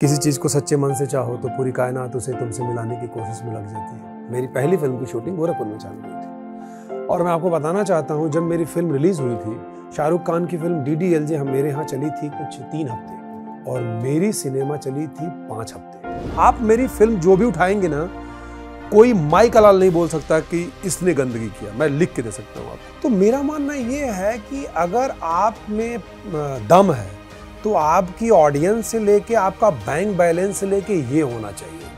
किसी चीज़ को सच्चे मन से चाहो तो पूरी कायनात उसे तुमसे मिलाने की कोशिश में लग जाती है मेरी पहली फिल्म की शूटिंग गोरखपुर में चल हुई थी और मैं आपको बताना चाहता हूँ जब मेरी फिल्म रिलीज़ हुई थी शाहरुख खान की film D D L J हम मेरे यहाँ चली थी कुछ तीन हफ्ते और मेरी सिनेमा चली थी पाँच हफ्ते आप मेरी फिल्म जो भी उठाएंगे ना कोई माई कलाल नहीं बोल सकता कि इसने गंदगी किया मैं लिख के दे सकता हूँ आप तो मेरा मानना ये है कि अगर आप में दम है तो आपकी ऑडियंस से लेके आपका बैंक बैलेंस से लेके ये होना चाहिए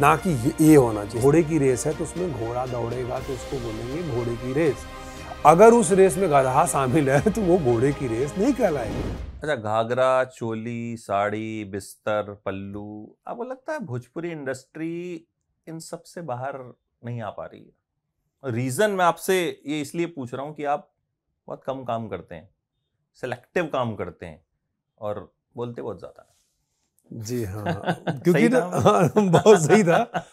ना कि ये, ये होना चाहिए घोड़े की रेस है तो उसमें घोड़ा दौड़ेगा तो उसको बोलेंगे घोड़े की रेस अगर उस रेस में गधा शामिल है तो वो घोड़े की रेस नहीं कहलाएगी अच्छा घाघरा चोली साड़ी बिस्तर पल्लू आपको लगता है भोजपुरी इंडस्ट्री इन सब से बाहर नहीं आ पा रही है रीज़न मैं आपसे ये इसलिए पूछ रहा हूँ कि आप बहुत कम काम करते हैं सेलेक्टिव काम करते हैं और बोलते बहुत ज़्यादा जी हाँ क्योंकि ना हाँ, बहुत सही था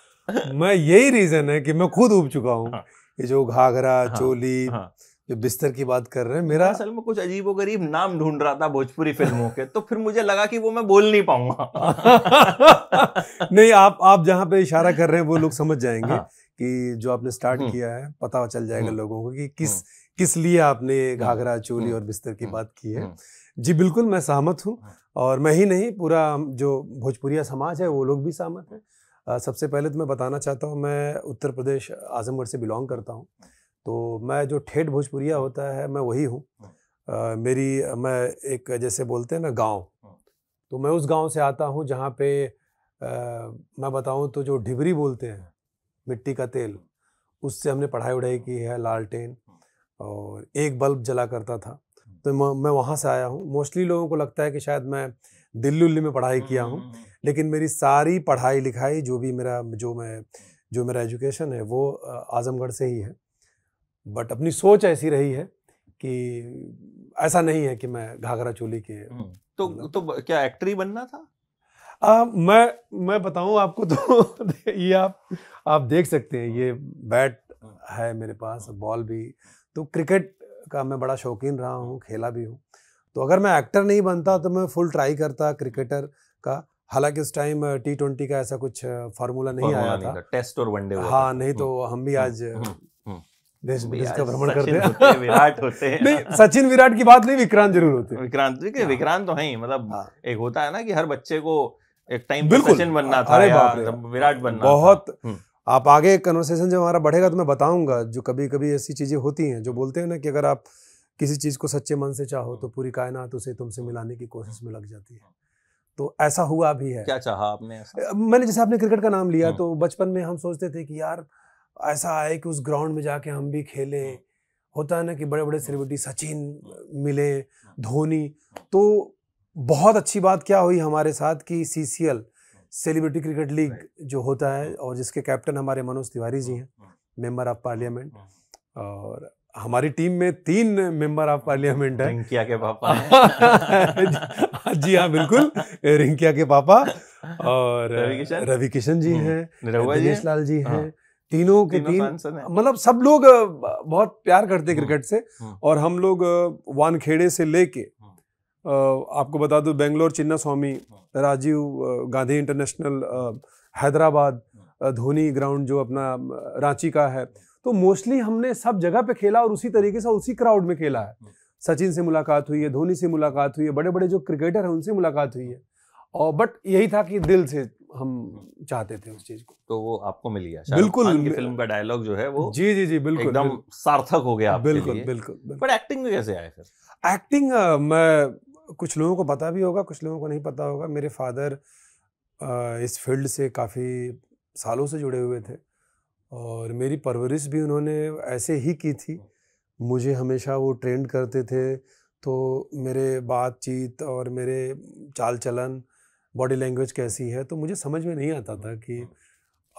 मैं यही रीज़न है कि मैं खुद उब चुका हूँ हाँ, ये जो घाघरा हाँ, चोली हाँ, जो बिस्तर की बात कर रहे हैं मेरा असल में कुछ अजीबो गरीब नाम ढूंढ रहा था भोजपुरी फिल्मों के तो फिर मुझे लगा कि वो मैं बोल नहीं पाऊंगा नहीं आप आप जहाँ पे इशारा कर रहे हैं वो लोग समझ जाएंगे हाँ, कि जो आपने स्टार्ट हम्म। किया है पता चल जाएगा हम्म। लोगों को कि किस हम्म। किस लिए आपने हम्म, घाघरा चोली हम्म, और बिस्तर की हम्म, बात की है जी बिल्कुल मैं सहमत हूँ हाँ। और मैं ही नहीं पूरा जो भोजपुरिया समाज है वो लोग भी सहमत हैं सबसे पहले तो मैं बताना चाहता हूँ मैं उत्तर प्रदेश आजमगढ़ से बिलोंग करता हूँ हाँ। तो मैं जो ठेठ भोजपुरिया होता है मैं वही हूँ हाँ। मेरी मैं एक जैसे बोलते हैं ना गांव तो मैं उस गांव से आता हूँ जहाँ पे आ, मैं बताऊँ तो जो ढिबरी बोलते हैं मिट्टी का तेल उससे हमने पढ़ाई उढ़ाई की है लालटेन और एक बल्ब जला करता था हम्म। तो मैं वहाँ से आया हूँ मोस्टली लोगों को लगता है कि शायद मैं दिल्ली उल्ली में पढ़ाई किया हूँ हम्म, हम्म, लेकिन मेरी सारी पढ़ाई लिखाई जो भी मेरा जो मैं जो मेरा एजुकेशन है वो आज़मगढ़ से ही है बट अपनी सोच ऐसी रही है कि ऐसा नहीं है कि मैं घाघरा चोली के तो तो क्या एक्टर ही बनना था आ, मैं मैं बताऊं आपको तो ये आप आप देख सकते हैं ये बैट है मेरे पास बॉल भी तो क्रिकेट का मैं बड़ा शौकीन रहा हूँ खेला भी हूँ तो अगर मैं एक्टर नहीं बनता तो मैं फुल ट्राई करता क्रिकेटर का हालांकि उस टाइम टी ट्वेंटी का ऐसा कुछ फार्मूला नहीं आया था।, टेस्ट और वनडे हाँ नहीं तो हम्म, हम भी हम्म, आज हम्म, देश विदेश का भ्रमण करते हैं विराट होते हैं नहीं सचिन विराट की बात नहीं विक्रांत जरूर होते हैं विक्रांत देखिए हाँ। विक्रांत तो है मतलब हाँ। एक होता है ना कि हर बच्चे को एक टाइम सचिन बनना था विराट बनना बहुत आप आगे कन्वर्सेशन जब हमारा बढ़ेगा तो मैं बताऊंगा जो कभी कभी ऐसी चीज़ें होती हैं जो बोलते हैं ना कि अगर आप किसी चीज़ को सच्चे मन से चाहो तो पूरी कायनात उसे तुमसे मिलाने की कोशिश में लग जाती है तो ऐसा हुआ भी है क्या चाहा आपने ऐसा? मैंने जैसे आपने क्रिकेट का नाम लिया हाँ। तो बचपन में हम सोचते थे कि यार ऐसा आए कि उस ग्राउंड में जाके हम भी खेलें हाँ। होता है ना कि बड़े बड़े सेलिब्रिटी सचिन हाँ। मिले धोनी तो बहुत अच्छी बात क्या हुई हमारे साथ कि C C L celebrity cricket league जो होता है और जिसके कैप्टन हमारे मनोज तिवारी जी हैं मेंबर ऑफ पार्लियामेंट और हमारी टीम में तीन मेंबर ऑफ पार्लियामेंट है रिंकिया के पापा जी हाँ बिल्कुल रिंकिया के पापा और रवि किशन जी हम्म। हैं दिनेश लाल जी हाँ। हैं तीनों के तीन मतलब सब लोग बहुत प्यार करते हाँ। क्रिकेट से हाँ। और हम लोग वानखेड़े से लेके आपको बता दूं बेंगलोर चिन्ना स्वामी राजीव गांधी इंटरनेशनल हैदराबाद धोनी ग्राउंड जो अपना रांची का है तो मोस्टली हमने सब जगह पे खेला और उसी तरीके से उसी क्राउड में खेला है सचिन से मुलाकात हुई है धोनी से मुलाकात हुई है बड़े बड़े जो क्रिकेटर हैं उनसे मुलाकात हुई है और बट यही था कि दिल से हम चाहते थे उस चीज को तो वो आपको मिल गया बिल्कुल की फिल्म का डायलॉग जो है वो जी जी जी बिल्कुल एकदम सार्थक हो गया बिल्कुल बिल्कुल बट एक्टिंग में कैसे आए फिर एक्टिंग मैं कुछ लोगों को पता भी होगा कुछ लोगों को नहीं पता होगा मेरे फादर इस फील्ड से काफ़ी सालों से जुड़े हुए थे और मेरी परवरिश भी उन्होंने ऐसे ही की थी मुझे हमेशा वो ट्रेंड करते थे तो मेरे बातचीत और मेरे चाल चलन बॉडी लैंग्वेज कैसी है तो मुझे समझ में नहीं आता था कि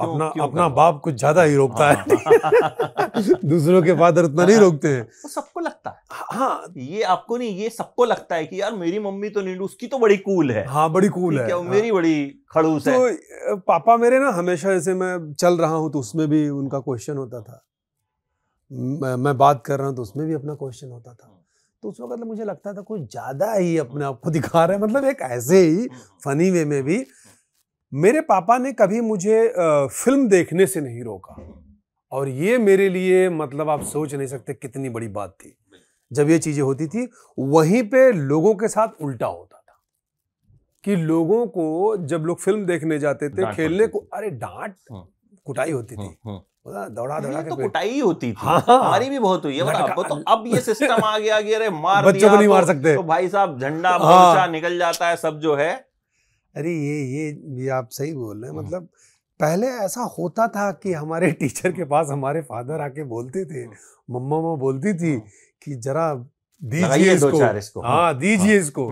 अपना क्यों अपना बाप कुछ ज्यादा ही रोकता है हाँ। दूसरों के फादर उतना नहीं रोकते हैं तो सबको लगता है हाँ, हाँ ये आपको नहीं ये सबको लगता है कि यार मेरी मम्मी तो नींडू उसकी तो बड़ी कूल है हाँ बड़ी कूल है हाँ। मेरी बड़ी खड़ूस तो है पापा मेरे ना हमेशा जैसे मैं चल रहा हूँ तो उसमें भी उनका क्वेश्चन होता था मैं, मैं बात कर रहा हूँ तो उसमें भी अपना क्वेश्चन होता था तो उस वक्त मुझे लगता था कुछ ज़्यादा ही अपने आप को दिखा रहा है मतलब एक ऐसे ही फनी हाँ। वे में भी मेरे पापा ने कभी मुझे फिल्म देखने से नहीं रोका और ये मेरे लिए मतलब आप सोच नहीं सकते कितनी बड़ी बात थी जब ये चीज़ें होती थी वहीं पे लोगों के साथ उल्टा होता था कि लोगों को जब लोग फिल्म देखने जाते थे खेलने को अरे डांट हाँ। कुटाई होती थी दौड़ा हाँ, हाँ। दौड़ा तो कुटाई होती थी हाँ, हमारी भी बहुत हुई है बट तो अब ये सिस्टम आ गया कि अरे मार बच्चों को नहीं तो मार सकते तो भाई साहब झंडा निकल जाता है सब जो है अरे ये ये ये आप सही बोल रहे हैं हाँ। मतलब पहले ऐसा होता था कि हमारे टीचर के पास हमारे फादर आके बोलते थे हाँ। मम्मा मम्मा बोलती थी हाँ। कि जरा दीजिए इसको हाँ दीजिए इसको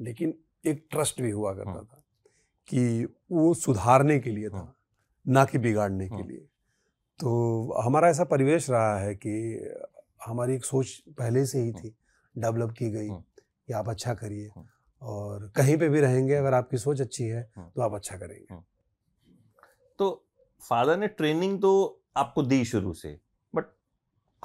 लेकिन एक ट्रस्ट भी हुआ करता था कि वो सुधारने के लिए था ना कि बिगाड़ने के लिए तो हमारा ऐसा परिवेश रहा है कि हमारी एक सोच पहले से ही थी डेवलप की गई कि आप अच्छा करिए और कहीं पे भी रहेंगे अगर आपकी सोच अच्छी है हम्म। तो आप अच्छा करेंगे हम्म। तो फादर ने ट्रेनिंग तो आपको दी शुरू से बट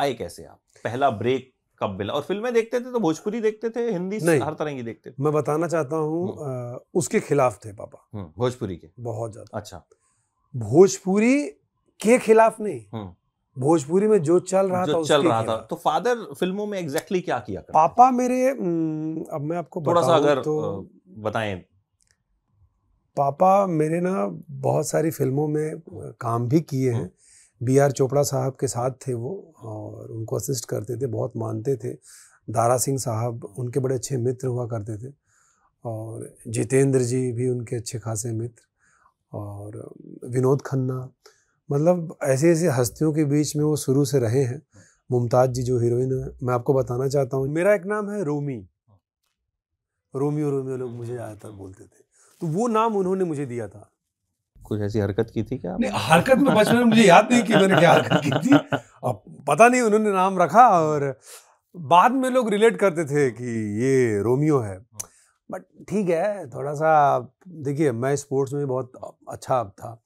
आए कैसे आप पहला ब्रेक कब मिला और फिल्में देखते थे तो भोजपुरी देखते थे हिंदी नहीं, हर तरह की देखते थे मैं बताना चाहता हूँ हम्म। उसके खिलाफ थे पापा भोजपुरी के बहुत ज्यादा अच्छा भोजपुरी के खिलाफ नहीं भोजपुरी में जो चल रहा जो था चल रहा था तो फादर फिल्मों में एग्जैक्टली क्या किया करते? पापा मेरे हम्म, अब मैं आपको थोड़ा सा अगर तो, बताएं पापा मेरे ना बहुत सारी फिल्मों में काम भी किए हैं बी हम्म। आर चोपड़ा साहब के साथ थे वो और उनको असिस्ट करते थे बहुत मानते थे दारा सिंह साहब उनके बड़े अच्छे मित्र हुआ करते थे और जितेंद्र जी भी उनके अच्छे खासे मित्र और विनोद खन्ना मतलब ऐसे ऐसे हस्तियों के बीच में वो शुरू से रहे हैं मुमताज़ जी जो हीरोइन है मैं आपको बताना चाहता हूँ मेरा एक नाम है रोमी रोमियो रोमियो लोग मुझे ज़्यादातर बोलते थे तो वो नाम उन्होंने मुझे दिया था कुछ ऐसी हरकत की थी क्या नहीं हरकत में तो बचपन में मुझे याद नहीं कि मैंने क्या हरकत की थी अब पता नहीं उन्होंने नाम रखा और बाद में लोग रिलेट करते थे कि ये रोमियो है बट ठीक है थोड़ा सा देखिए मैं स्पोर्ट्स में बहुत अच्छा था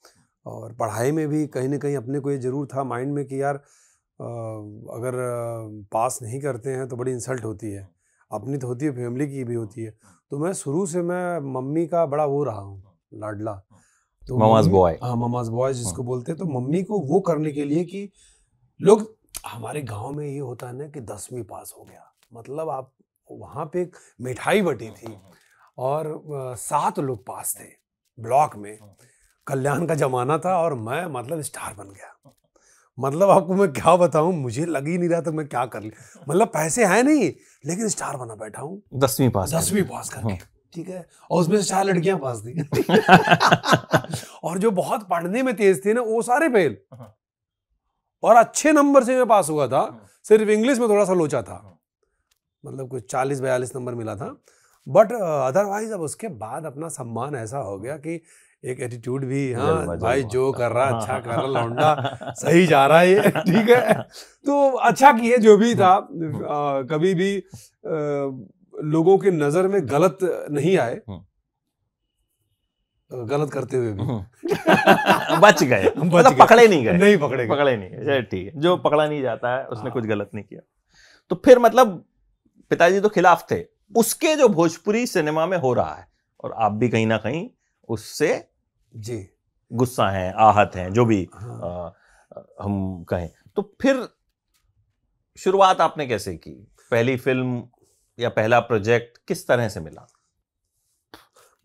और पढ़ाई में भी कहीं ना कहीं अपने को ये ज़रूर था माइंड में कि यार अगर पास नहीं करते हैं तो बड़ी इंसल्ट होती है अपनी तो होती है फैमिली की भी होती है तो मैं शुरू से मैं मम्मी का बड़ा वो रहा हूँ लाडला तो ममाज बॉय हाँ ममाज बॉय हाँ। जिसको बोलते हैं तो मम्मी को वो करने के लिए कि लोग हमारे गांव में ये होता है ना कि दसवीं पास हो गया मतलब आप वहाँ पे एक मिठाई बटी थी और सात लोग पास थे ब्लॉक में कल्याण का ज़माना था और मैं मतलब स्टार बन गया मतलब आपको मैं क्या बताऊं मुझे लग ही नहीं रहा था मैं क्या कर ली मतलब पैसे हैं नहीं लेकिन स्टार बना बैठा हूँ दसवीं पास दसवीं पास करके हाँ। ठीक है और उसमें से चार लड़कियां पास थी और जो बहुत पढ़ने में तेज थे ना वो सारे फेल हाँ। और अच्छे नंबर से मैं पास हुआ था हाँ। सिर्फ इंग्लिश में थोड़ा सा लोचा था मतलब कुछ चालीस बयालीस नंबर मिला था बट अदरवाइज अब उसके बाद अपना सम्मान ऐसा हो गया कि एक एटीट्यूड भी हाँ भाई जो कर रहा अच्छा कर रहा लौंडा सही जा रहा है ठीक है तो अच्छा किए जो भी था आ, हम्म, हम्म। कभी भी आ, लोगों के नजर में गलत नहीं आए हम्म। गलत करते हुए भी बच गए मतलब पकड़े नहीं गए नहीं पकड़े पकड़े नहीं गए ठीक है जो पकड़ा नहीं जाता है उसने हाँ। कुछ गलत नहीं किया तो फिर मतलब पिताजी तो खिलाफ थे उसके जो भोजपुरी सिनेमा में हो रहा है और आप भी कहीं ना कहीं उससे जी गुस्सा है आहत है जो भी हाँ। आ, हम कहें तो फिर शुरुआत आपने कैसे की पहली फिल्म या पहला प्रोजेक्ट किस तरह से मिला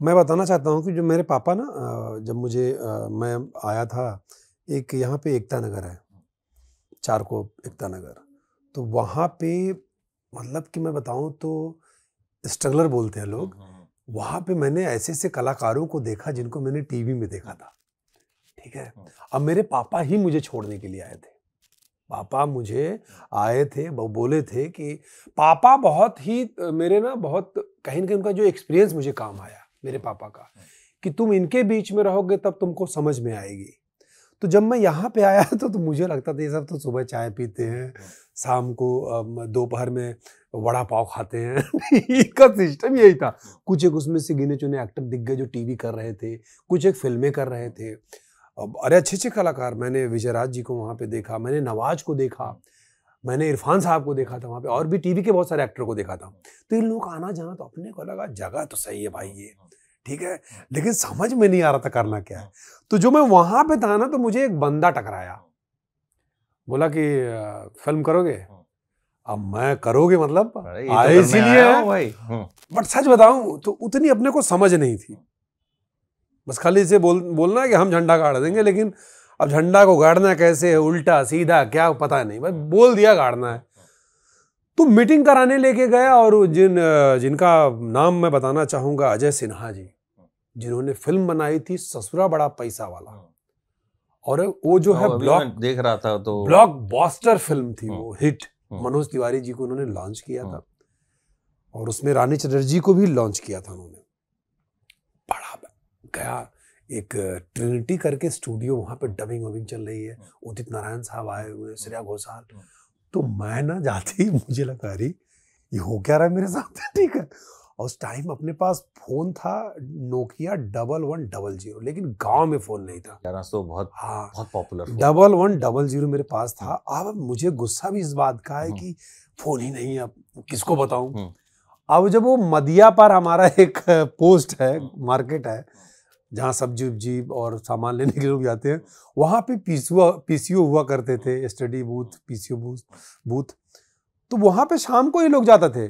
मैं बताना चाहता हूँ कि जो मेरे पापा ना जब मुझे मैं आया था एक यहाँ पे एकता नगर है को एकता नगर तो वहाँ पे मतलब कि मैं बताऊँ तो स्ट्रगलर बोलते हैं लोग हम्म, हम्म। वहाँ पे मैंने ऐसे ऐसे कलाकारों को देखा जिनको मैंने टीवी में देखा था ठीक है हाँ। अब मेरे पापा ही मुझे छोड़ने के लिए आए थे पापा मुझे आए थे वो बोले थे कि पापा बहुत ही मेरे ना बहुत कहीं ना कहीं उनका जो एक्सपीरियंस मुझे काम आया मेरे पापा का हाँ। कि तुम इनके बीच में रहोगे तब तुमको समझ में आएगी तो जब मैं यहाँ पे आया तो, तो मुझे लगता था ये सब तो सुबह चाय पीते हैं हाँ। शाम को दोपहर में वड़ा पाव खाते हैं का सिस्टम यही था कुछ एक उसमें से गिने चुने एक्टर दिख गए जो टीवी कर रहे थे कुछ एक फिल्में कर रहे थे अरे अच्छे अच्छे कलाकार मैंने विजयराज जी को वहाँ पे देखा मैंने नवाज को देखा मैंने इरफान साहब को देखा था वहाँ पे और भी टीवी के बहुत सारे एक्टर को देखा था तो इन लोगों का आना जाना तो अपने को लगा जगह तो सही है भाई ये ठीक है लेकिन समझ में नहीं आ रहा था करना क्या है तो जो मैं वहाँ पे था ना तो मुझे एक बंदा टकराया बोला कि फिल्म करोगे हाँ। अब मैं करोगे मतलब तो इसीलिए हाँ। बट सच बताऊं तो उतनी अपने को समझ नहीं थी बस खाली इसे बोल बोलना है कि हम झंडा गाड़ देंगे लेकिन अब झंडा को गाड़ना कैसे है उल्टा सीधा क्या पता नहीं बस बोल दिया गाड़ना है तो मीटिंग कराने लेके गया और जिन जिनका नाम मैं बताना चाहूँगा अजय सिन्हा जी हाँ। जिन्होंने फिल्म बनाई थी ससुरा बड़ा पैसा वाला और वो जो तो है ब्लॉक देख रहा था तो ब्लॉक बॉस्टर फिल्म थी हम्म। वो हिट हम्म। मनोज तिवारी जी को उन्होंने लॉन्च किया हम्म। था और उसमें रानी चटर्जी को भी लॉन्च किया था उन्होंने बड़ा गया एक ट्रिनिटी करके स्टूडियो वहां पे डबिंग वबिंग चल रही है उदित नारायण साहब आए हुए श्रेया घोषाल तो मैं ना जाती मुझे लगा रही ये हो क्या रहा है मेरे साथ ठीक है और उस टाइम अपने पास फ़ोन था Nokia double one double zero लेकिन गांव में फ़ोन नहीं था यार तो बहुत हाँ बहुत popular double one double zero मेरे पास था हम्म। अब मुझे गुस्सा भी इस बात का है हम्म। कि फ़ोन ही नहीं है अब किसको बताऊं हम्म। अब जब वो मदिया पर हमारा एक पोस्ट है मार्केट है जहाँ सब्जी उब्जी और सामान लेने के लोग जाते हैं वहाँ पे पीसीओ पीसीओ हुआ करते थे study booth PCO booth booth तो वहाँ पे शाम को ही लोग जाते थे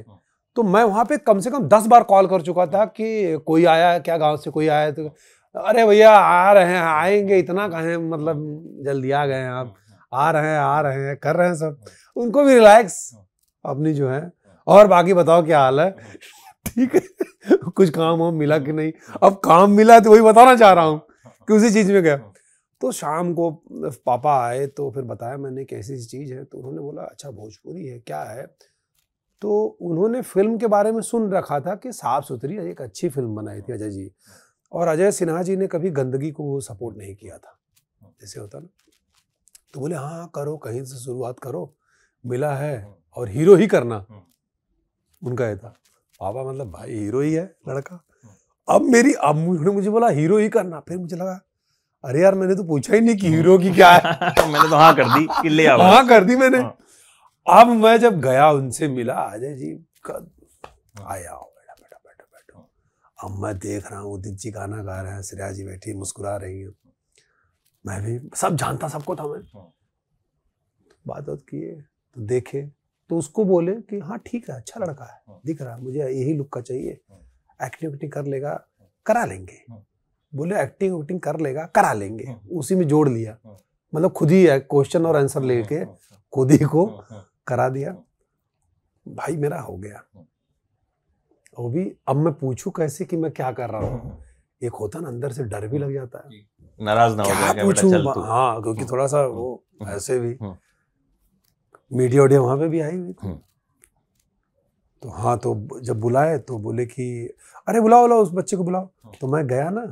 तो मैं वहाँ पे कम से कम दस बार कॉल कर चुका था कि कोई आया है क्या गांव से कोई आया तो अरे भैया आ रहे हैं आएंगे इतना कहें मतलब जल्दी आ गए हैं आप आ रहे हैं आ रहे हैं कर रहे हैं सब उनको भी रिलैक्स अपनी जो है और बाकी बताओ क्या हाल है ठीक है कुछ काम वाम मिला कि नहीं अब काम मिला तो वही बताना चाह रहा हूँ कि उसी चीज़ में गया तो शाम को पापा आए तो फिर बताया मैंने कैसी चीज़ है तो उन्होंने बोला अच्छा भोजपुरी है क्या है तो उन्होंने फिल्म के बारे में सुन रखा था कि साफ सुथरी एक अच्छी फिल्म बनाई थी अजय जी और अजय सिन्हा जी ने कभी गंदगी को सपोर्ट नहीं किया था जैसे होता ना तो बोले हाँ करो कहीं से शुरुआत करो मिला है और हीरो ही करना उनका ये था पापा मतलब भाई हीरो ही है लड़का अब मेरी अब मुझे, मुझे बोला हीरो ही करना फिर मुझे लगा अरे यार मैंने तो पूछा ही नहीं कि हीरो की क्या है मैंने तो हाँ कर दी कि ले हाँ कर दी मैंने हाँ। अब मैं जब गया उनसे मिला अजय जी आया हो बेटा बेटा बेटा बैठो अब मैं देख रहा हूँ उदित जी गाना गा रहे हैं श्रेया जी बैठी मुस्कुरा रही हैं मैं भी सब जानता सबको था मैं हाँ। बात बात किए तो देखे तो उसको बोले कि हाँ ठीक है अच्छा लड़का है हाँ। दिख रहा है मुझे यही लुक का चाहिए हाँ। एक्टिंग उक्टिंग कर लेगा करा लेंगे बोले एक्टिंग उक्टिंग कर लेगा करा लेंगे उसी में जोड़ लिया मतलब खुद ही क्वेश्चन और आंसर लेके खुद ही को करा दिया भाई मेरा हो गया वो भी अब मैं पूछू कैसे कि मैं क्या कर रहा हूँ एक होता ना अंदर से डर भी लग जाता है नाराज ना हो जाए पूछू हाँ क्योंकि हम्म। थोड़ा सा वो हम्म। ऐसे भी हम्म। मीडिया उडिया वहां पे भी आई हुई थी तो हाँ तो जब बुलाए तो बोले कि अरे बुलाओ बुलाओ उस बच्चे को बुलाओ हाँ। तो मैं गया ना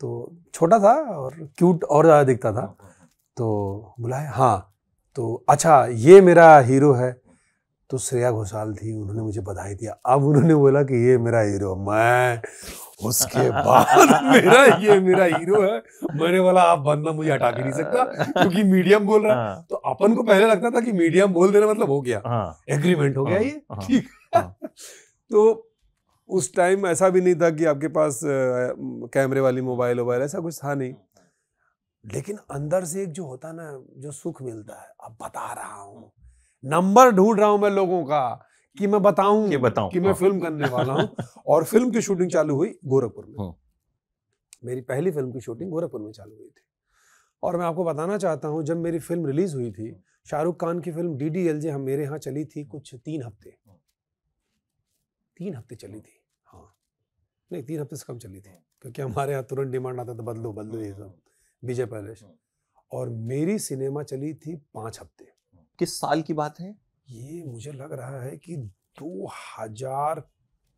तो छोटा था और क्यूट और ज़्यादा दिखता था हाँ, हाँ, तो बुलाए हाँ तो अच्छा ये मेरा हीरो है तो श्रेया घोषाल थी उन्होंने मुझे बधाई दिया अब उन्होंने बोला कि ये मेरा हीरो मैं उसके बाद मेरा ये मेरा हीरो है मैंने बोला आप बंदा मुझे हटा के नहीं सकता क्योंकि मीडियम बोल रहा है हाँ। तो अपन को पहले लगता था कि मीडियम बोल देना मतलब हो गया एग्रीमेंट हाँ। हो गया हाँ। ये ठीक तो उस टाइम ऐसा भी नहीं था कि आपके पास कैमरे वाली मोबाइल वोबाइल ऐसा कुछ था नहीं लेकिन अंदर से एक जो होता ना जो सुख मिलता है अब बता रहा हूं नंबर ढूंढ रहा हूं मैं लोगों का कि मैं बताऊं कि बताऊं कि मैं हाँ। फिल्म करने वाला हूं और फिल्म की शूटिंग चालू हुई गोरखपुर में हाँ। मेरी पहली फिल्म की शूटिंग गोरखपुर में चालू हुई थी और मैं आपको बताना चाहता हूं जब मेरी फिल्म रिलीज हुई थी शाहरुख खान की film D D L J हम मेरे यहाँ चली थी कुछ तीन हफ्ते तीन हफ्ते चली थी हाँ नहीं तीन हफ्ते से कम चली थी क्योंकि हमारे यहाँ तुरंत डिमांड आता था बदलो बदलो ये सब विजय पैलेस हाँ। और मेरी सिनेमा चली थी पांच हफ्ते हाँ। किस साल की बात है ये मुझे लग रहा है कि दो हजार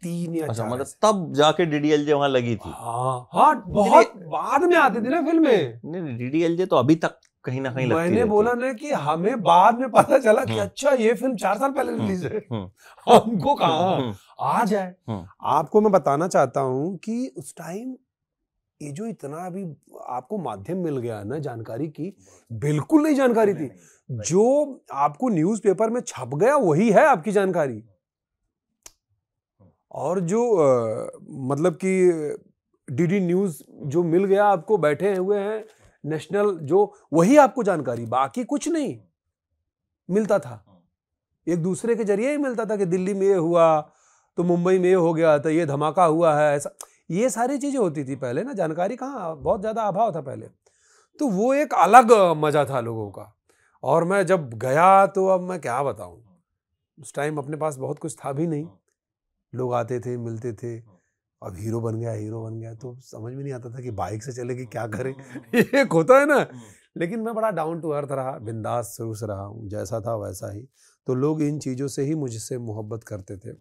तीन या अच्छा, मतलब तब जाके डीडीएलजे वहां लगी थी हाँ हाँ बहुत बाद में आती थी ना फिल्में नहीं डीडीएलजे तो अभी तक कहीं ना कहीं लगती मैंने बोला ना कि हमें बाद में पता चला कि हम्म। अच्छा ये फिल्म चार साल पहले हम्म, रिलीज है हम्म। हमको कहा आ जाए आपको मैं बताना चाहता हूँ कि उस टाइम ये जो इतना अभी आपको माध्यम मिल गया ना जानकारी की बिल्कुल नहीं जानकारी थी जो आपको न्यूज़पेपर में छप गया वही है आपकी जानकारी और जो आ, मतलब कि डीडी न्यूज़ जो मिल गया आपको बैठे हुए हैं नेशनल जो वही आपको जानकारी बाकी कुछ नहीं मिलता था एक दूसरे के जरिए ही मिलता था कि दिल्ली में ये हुआ तो मुंबई में ये हो गया तो ये धमाका हुआ है ऐसा ये सारी चीज़ें होती थी पहले ना जानकारी कहाँ बहुत ज़्यादा अभाव था पहले तो वो एक अलग मज़ा था लोगों का और मैं जब गया तो अब मैं क्या बताऊँ उस टाइम अपने पास बहुत कुछ था भी नहीं लोग आते थे मिलते थे अब हीरो बन गया हीरो बन गया तो समझ में नहीं आता था कि बाइक से चले कि क्या करें एक होता है ना लेकिन मैं बड़ा डाउन टू अर्थ रहा बिंदास शुरू से रहा हूँ जैसा था वैसा ही तो लोग इन चीज़ों से ही मुझसे मोहब्बत करते थे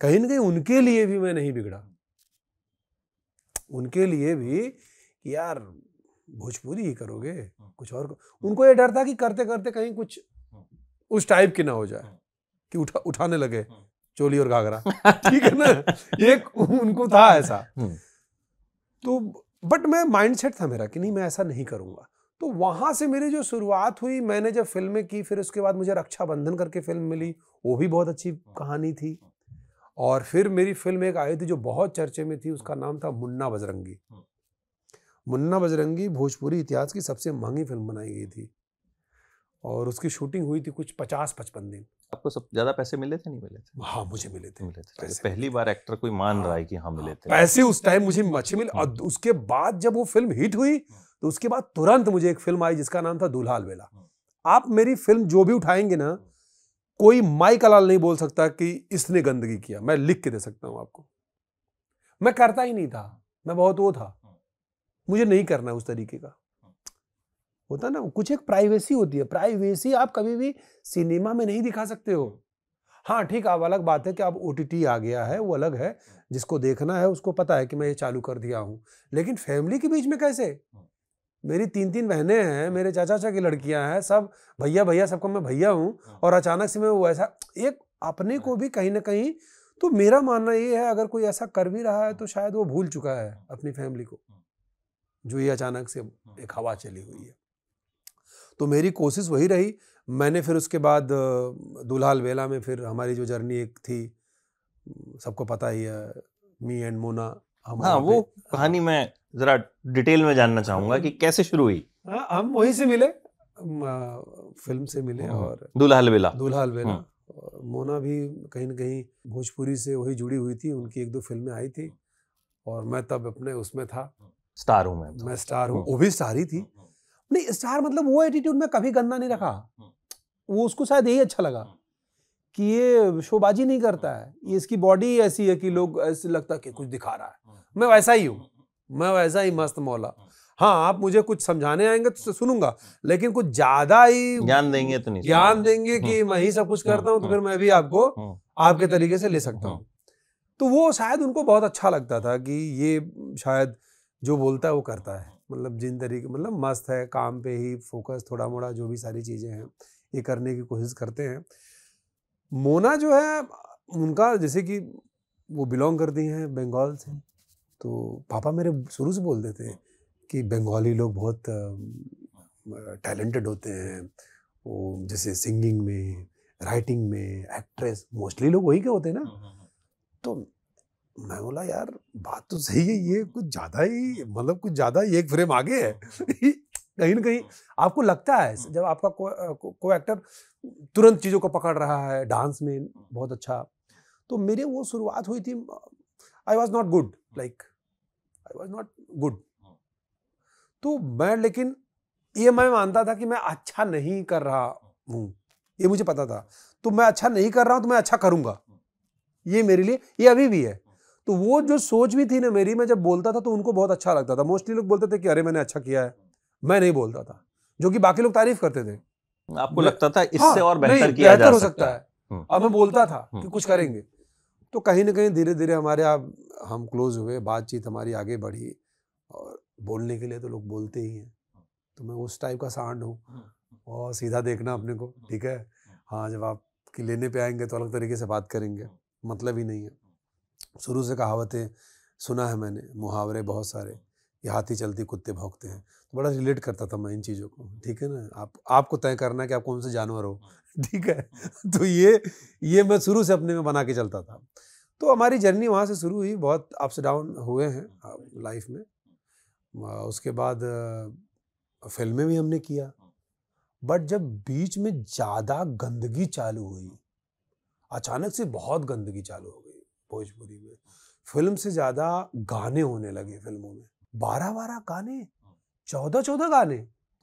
कहीं ना कहीं उनके लिए भी मैं नहीं बिगड़ा उनके लिए भी कि यार भोजपुरी ही करोगे हाँ। कुछ और हाँ। उनको ये डर था कि करते करते कहीं कुछ हाँ। उस टाइप की ना हो जाए कि उठा उठाने लगे चोली और घाघरा ठीक है ना एक उनको था ऐसा हम्म। तो बट मैं माइंडसेट था मेरा कि नहीं मैं ऐसा नहीं करूंगा तो वहां से मेरी जो शुरुआत हुई मैंने जब फिल्में की फिर उसके बाद मुझे रक्षाबंधन करके फिल्म मिली वो भी बहुत अच्छी कहानी थी और फिर मेरी फिल्म एक आई थी जो बहुत चर्चे में थी उसका नाम था मुन्ना बजरंगी हाँ। मुन्ना बजरंगी भोजपुरी इतिहास की सबसे महंगी फिल्म बनाई गई थी और उसकी शूटिंग हुई थी कुछ पचास पचपन दिन आपको सब ज्यादा पैसे मिले थे नहीं मिले थे हाँ मुझे मिले थे मिले थे तो पैसे पहली बार एक्टर कोई मान रहा है कि हाँ मिले हाँ, थे पैसे उस टाइम मुझे अच्छे मिले हाँ। और उसके बाद जब वो फिल्म हिट हुई तो उसके बाद तुरंत मुझे एक फिल्म आई जिसका नाम था दुल्हाल वेला आप मेरी फिल्म जो भी उठाएंगे ना कोई माई का लाल नहीं बोल सकता कि इसने गंदगी किया मैं लिख के दे सकता हूं आपको मैं करता ही नहीं था मैं बहुत वो था हाँ। मुझे नहीं करना उस तरीके का हाँ। होता ना कुछ एक प्राइवेसी होती है प्राइवेसी आप कभी भी सिनेमा में नहीं दिखा सकते हो हाँ ठीक अब अलग बात है कि अब ओ आ गया है वो अलग है हाँ। जिसको देखना है उसको पता है कि मैं ये चालू कर दिया हूँ लेकिन फैमिली के बीच में कैसे मेरी तीन तीन बहनें हैं मेरे चाचा चाचा की लड़कियां हैं सब भैया भैया सबको मैं भैया हूँ हाँ। और अचानक से मैं वो ऐसा एक अपने को हाँ। भी कहीं ना कहीं तो मेरा मानना ये है अगर कोई ऐसा कर भी रहा है तो शायद वो भूल चुका है हाँ। अपनी फैमिली को जो ये अचानक से एक हवा चली हुई है तो मेरी कोशिश वही रही मैंने फिर उसके बाद दुल्हाल वेला में फिर हमारी जो जर्नी एक थी सबको पता ही है मी एंड मोना हाँ वो कहानी मैं जरा डिटेल में जानना हम्म। चाहूंगा कि कैसे शुरू हुई हाँ, हम वहीं से मिले फिल्म से मिले हम्म। और दूल्हा बेला दूल्हा बेला हम्म। मोना भी कहीं ना कहीं भोजपुरी से वही जुड़ी हुई थी उनकी एक दो फिल्में आई थी और मैं तब अपने उसमें था स्टार हूँ मैं तो। मैं स्टार हूँ वो भी स्टार ही थी नहीं स्टार मतलब वो एटीट्यूड में कभी गंदा नहीं रखा वो उसको शायद यही अच्छा लगा कि ये शोबाजी नहीं करता है ये इसकी बॉडी ऐसी है कि लोग ऐसे लगता है कि कुछ दिखा रहा है मैं वैसा ही हूँ मैं वैसा ही मस्त मौला हाँ।, हाँ आप मुझे कुछ समझाने आएंगे तो सुनूंगा लेकिन कुछ ज्यादा ही ज्ञान देंगे तो नहीं ज्ञान देंगे हाँ। कि मैं ही सब कुछ हाँ। करता हूँ तो फिर मैं भी आपको आपके तरीके से ले सकता हूँ तो वो शायद उनको बहुत अच्छा लगता था कि ये शायद जो बोलता है वो करता है मतलब जिन तरीके मतलब मस्त है काम पे ही फोकस थोड़ा मोड़ा जो भी सारी चीज़ें हैं ये करने की कोशिश करते हैं मोना जो है उनका जैसे कि वो बिलोंग करती हैं बंगाल से तो पापा मेरे शुरू से बोलते थे कि बंगाली लोग बहुत टैलेंटेड होते हैं वो जैसे सिंगिंग में राइटिंग में एक्ट्रेस मोस्टली लोग वही के होते हैं ना हाँ, हाँ, हाँ। तो मैं बोला यार बात तो सही है ये कुछ ज़्यादा ही मतलब कुछ ज़्यादा ही एक फ्रेम आगे है कहीं ना कहीं आपको लगता है जब आपका को, को, को एक्टर तुरंत चीज़ों को पकड़ रहा है डांस में बहुत अच्छा तो मेरे वो शुरुआत हुई थी I was not good like I was not good तो मैं लेकिन ये e मैं मानता था कि मैं अच्छा नहीं कर रहा हूं ये मुझे पता था तो मैं अच्छा नहीं कर रहा हूं तो मैं अच्छा करूंगा ये मेरे लिए ये अभी भी है तो वो जो सोच भी थी ना मेरी मैं जब बोलता था तो उनको बहुत अच्छा लगता था मोस्टली लोग बोलते थे कि अरे मैंने अच्छा किया है मैं नहीं बोलता था जो कि बाकी लोग तारीफ करते थे आपको लगता था इससे हाँ, और बेहतर किया जा सकता है और मैं बोलता था कि कुछ करेंगे तो कहीं ना कहीं धीरे धीरे हमारे आप हम क्लोज हुए बातचीत हमारी आगे बढ़ी और बोलने के लिए तो लोग बोलते ही हैं तो मैं उस टाइप का सांड हूँ हम्म, हम्म। और सीधा देखना अपने को हम्म, ठीक है हाँ जब आप कि लेने पे आएंगे तो अलग तरीके से बात करेंगे मतलब ही नहीं है शुरू से कहावतें सुना है मैंने मुहावरे बहुत सारे या हाथी चलती कुत्ते भोंगते हैं तो बड़ा रिलेट करता था मैं इन चीज़ों को ठीक है ना आप आपको तय करना है कि आप कौन से जानवर हो हाँ। ठीक है तो ये ये मैं शुरू से अपने में बना के चलता था तो हमारी जर्नी वहाँ से शुरू हुई बहुत अप्स डाउन हुए हैं लाइफ में उसके बाद फिल्में भी हमने किया बट जब बीच में ज़्यादा गंदगी चालू हुई अचानक से बहुत गंदगी चालू हो गई भोजपुरी में फिल्म से ज़्यादा गाने होने लगे फिल्मों में बारह बारह गाने चौदह चौदह गाने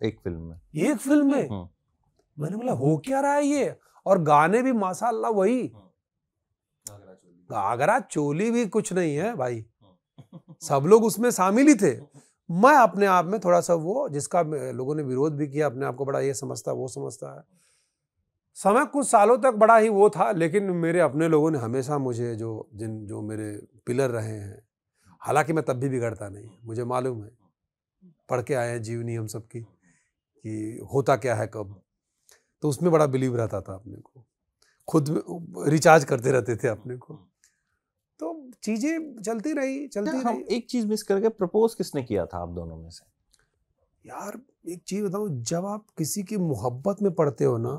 एक फिल्म में एक फिल्म में हाँ। मैंने बोला हो क्या रहा है ये और गाने भी माशाल्लाह वही घाघरा चोली भी कुछ नहीं है भाई सब लोग उसमें शामिल ही थे मैं अपने आप में थोड़ा सा वो जिसका लोगों ने विरोध भी किया अपने आप को बड़ा ये समझता वो समझता है समय कुछ सालों तक बड़ा ही वो था लेकिन मेरे अपने लोगों ने हमेशा मुझे जो जिन जो मेरे पिलर रहे हैं हालांकि मैं तब भी बिगड़ता नहीं मुझे मालूम है पढ़ के आए हैं जीवनी हम की कि होता क्या है कब तो उसमें बड़ा बिलीव रहता था अपने को खुद रिचार्ज करते रहते थे अपने को तो चीज़ें चलती रही चलती हम रही एक चीज़ मिस करके प्रपोज किसने किया था आप दोनों में से यार एक चीज़ बताऊ जब आप किसी की मोहब्बत में पढ़ते हो ना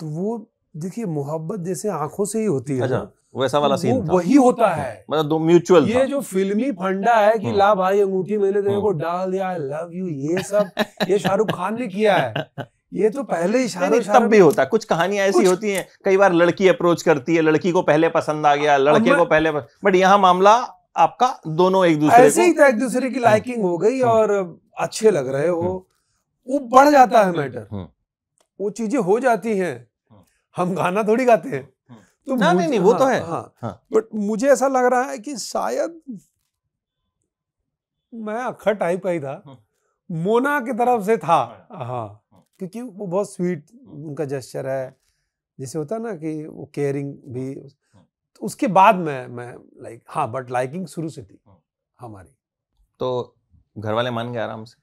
तो वो देखिए मोहब्बत जैसे आंखों से ही होती है अच्छा, वैसा वाला सीन तो था वही होता है मतलब दो म्यूचुअल ये जो फिल्मी फंडा है कि हाँ। ला भाई अंगूठी मैंने तेरे को हाँ। डाल दिया आई लव यू ये सब ये शाहरुख खान ने किया है ये तो पहले इशारे तब भी होता कुछ कहानियां ऐसी होती हैं कई बार लड़की अप्रोच करती है लड़की को पहले पसंद आ गया हाँ, लड़के को पहले बट यहाँ मामला आपका दोनों एक दूसरे ऐसे ही था एक दूसरे की लाइकिंग हो गई और अच्छे लग रहे हो वो बढ़ जाता है मैटर वो चीजें हो जाती हैं हम गाना थोड़ी गाते हैं तो ना नहीं नहीं वो तो हाँ, है हाँ, हाँ. बट मुझे ऐसा लग रहा है कि शायद मैं अखर टाइप का ही था हाँ। मोना की तरफ से था हाँ, हाँ। क्योंकि वो बहुत स्वीट उनका जेस्चर है जैसे होता है ना कि वो केयरिंग भी तो उसके बाद मैं मैं लाइक हाँ बट लाइकिंग शुरू से थी हमारी तो घर वाले मान गए आराम से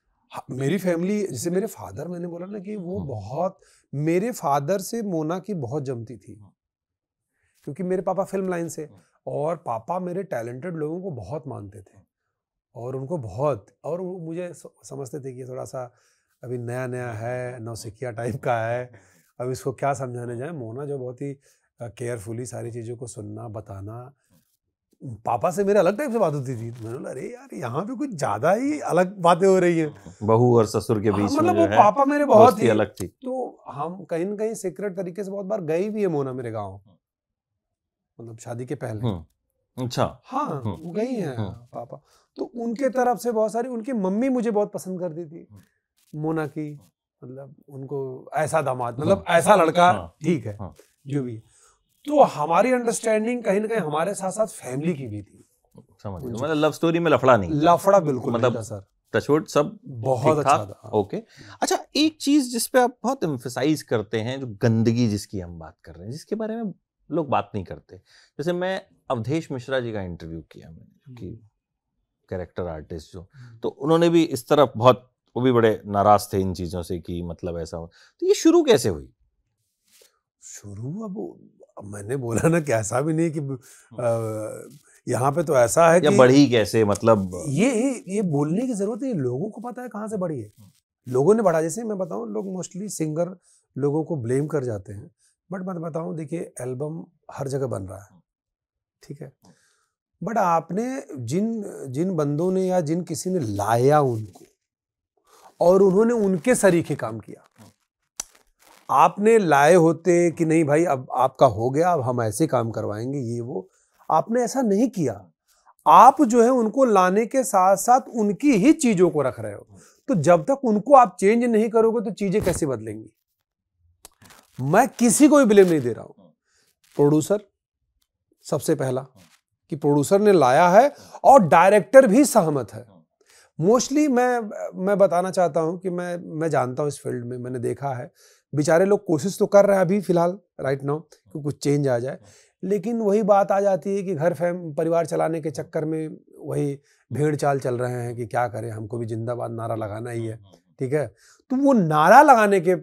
मेरी फैमिली जैसे मेरे फादर मैंने बोला ना कि वो बहुत मेरे फादर से मोना की बहुत जमती थी क्योंकि मेरे पापा फिल्म लाइन से हाँ। और पापा मेरे टैलेंटेड लोगों को बहुत मानते थे हाँ। और उनको बहुत और वो मुझे समझते थे कि थोड़ा सा अभी नया नया हाँ। है नौसिखिया टाइप का है अब इसको क्या समझाने जाए मोना जो बहुत ही केयरफुली सारी चीज़ों को सुनना बताना पापा से मेरे अलग टाइप से बात होती थी मैंने बोला अरे यार यहाँ पे कुछ ज्यादा ही अलग बातें हो रही है बहू और ससुर के बीच मतलब वो पापा मेरे बहुत ही अलग थी तो हम कहीं ना कहीं सीक्रेट तरीके से बहुत बार गई भी है मोना मेरे गाँव मतलब शादी के पहले अच्छा हाँ वो गई हैं पापा तो उनके तरफ से बहुत सारी उनकी मम्मी मुझे बहुत पसंद करती थी मोना की मतलब उनको ऐसा दामाद मतलब ऐसा लड़का हाँ। ठीक है हाँ। जो भी तो हमारी अंडरस्टैंडिंग कहीं ना कहीं हमारे साथ साथ फैमिली की भी थी समझ मतलब लव स्टोरी में लफड़ा नहीं लफड़ा बिल्कुल मतलब सर टचवुड सब बहुत अच्छा था हाँ। ओके अच्छा एक चीज जिस पे आप बहुत एम्फेसाइज करते हैं जो गंदगी जिसकी हम बात कर रहे हैं जिसके बारे में लोग बात नहीं करते जैसे मैं अवधेश मिश्रा जी का इंटरव्यू किया मैंने कि कैरेक्टर हम्म। आर्टिस्ट जो हम्म। तो उन्होंने भी इस तरफ बहुत वो भी बड़े नाराज थे इन चीज़ों से कि मतलब ऐसा हो तो ये शुरू कैसे हुई शुरू अब मैंने बोला ना कि ऐसा भी नहीं कि हम्म। यहाँ पे तो ऐसा है या कि बढ़ी कैसे मतलब ये ये बोलने की ज़रूरत है लोगों को पता है कहाँ से बढ़ी है लोगों ने बढ़ा जैसे मैं बताऊँ लोग मोस्टली सिंगर लोगों को ब्लेम कर जाते हैं बट मैं बताऊं देखिए एल्बम हर जगह बन रहा है ठीक है हाँ। बट आपने जिन जिन बंदों ने या जिन किसी ने लाया उनको और उन्होंने उनके सरीखे काम किया हाँ। आपने लाए होते कि नहीं भाई अब आपका हो गया अब हम ऐसे काम करवाएंगे ये वो आपने ऐसा नहीं किया आप जो है उनको लाने के साथ साथ उनकी ही चीज़ों को रख रहे हो हाँ। तो जब तक उनको आप चेंज नहीं करोगे तो चीज़ें कैसे बदलेंगी मैं किसी को भी ब्लेम नहीं दे रहा हूं प्रोड्यूसर हाँ। सबसे पहला हाँ। कि प्रोड्यूसर ने लाया है और डायरेक्टर भी सहमत है मोस्टली हाँ। मैं मैं बताना चाहता हूं कि मैं मैं जानता हूं इस फील्ड में मैंने देखा है बेचारे लोग कोशिश तो कर रहे हैं अभी फिलहाल राइट नाउ कि कुछ चेंज आ जाए लेकिन वही बात आ जाती है कि घर फैम परिवार चलाने के चक्कर में वही भेड़ चाल चल रहे हैं कि क्या करें हमको भी जिंदाबाद नारा लगाना ही है ठीक है तो वो नारा लगाने के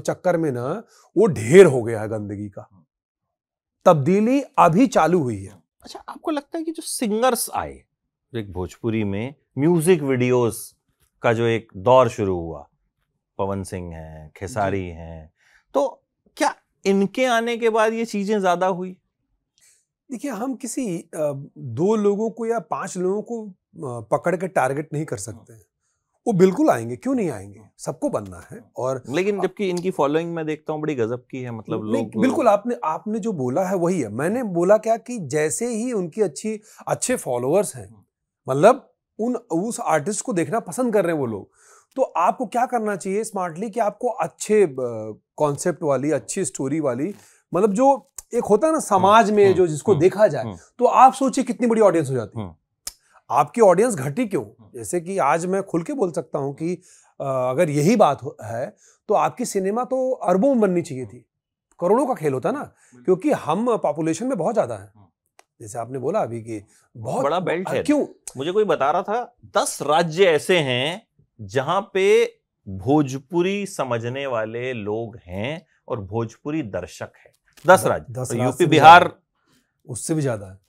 चक्कर में ना वो ढेर हो गया है गंदगी का तब्दीली अभी चालू हुई है अच्छा आपको लगता है कि जो सिंगर्स आए एक भोजपुरी में म्यूजिक वीडियोस का जो एक दौर शुरू हुआ पवन सिंह है खेसारी हैं तो क्या इनके आने के बाद ये चीज़ें ज़्यादा हुई देखिए हम किसी दो लोगों को या पांच लोगों को पकड़ के टारगेट नहीं कर हाँ। सकते हैं वो बिल्कुल आएंगे क्यों नहीं आएंगे सबको बनना है और लेकिन जबकि इनकी फॉलोइंग मैं देखता हूँ बड़ी गजब की है मतलब लोग बिल्कुल आपने आपने जो बोला है वही है मैंने बोला क्या कि जैसे ही उनकी अच्छी अच्छे फॉलोअर्स हैं मतलब उन उस आर्टिस्ट को देखना पसंद कर रहे हैं वो लोग तो आपको क्या करना चाहिए स्मार्टली कि आपको अच्छे कॉन्सेप्ट वाली अच्छी स्टोरी वाली मतलब जो एक होता है ना समाज में हम्म, जो हम्म, जिसको हम्म, देखा जाए तो आप सोचिए कितनी बड़ी ऑडियंस हो जाती है आपकी ऑडियंस घटी क्यों हम्म। जैसे कि आज मैं खुल के बोल सकता हूँ कि अगर यही बात है तो आपकी सिनेमा तो अरबों में बननी चाहिए थी करोड़ों का खेल होता ना क्योंकि हम पॉपुलेशन में बहुत ज़्यादा हैं हम्म। जैसे आपने बोला अभी कि बहुत बड़ा बेल्ट है क्यों मुझे कोई बता रहा था दस राज्य ऐसे हैं जहां पे भोजपुरी समझने वाले लोग हैं और भोजपुरी दर्शक है दस राज्य दस यूपी बिहार उससे भी ज्यादा है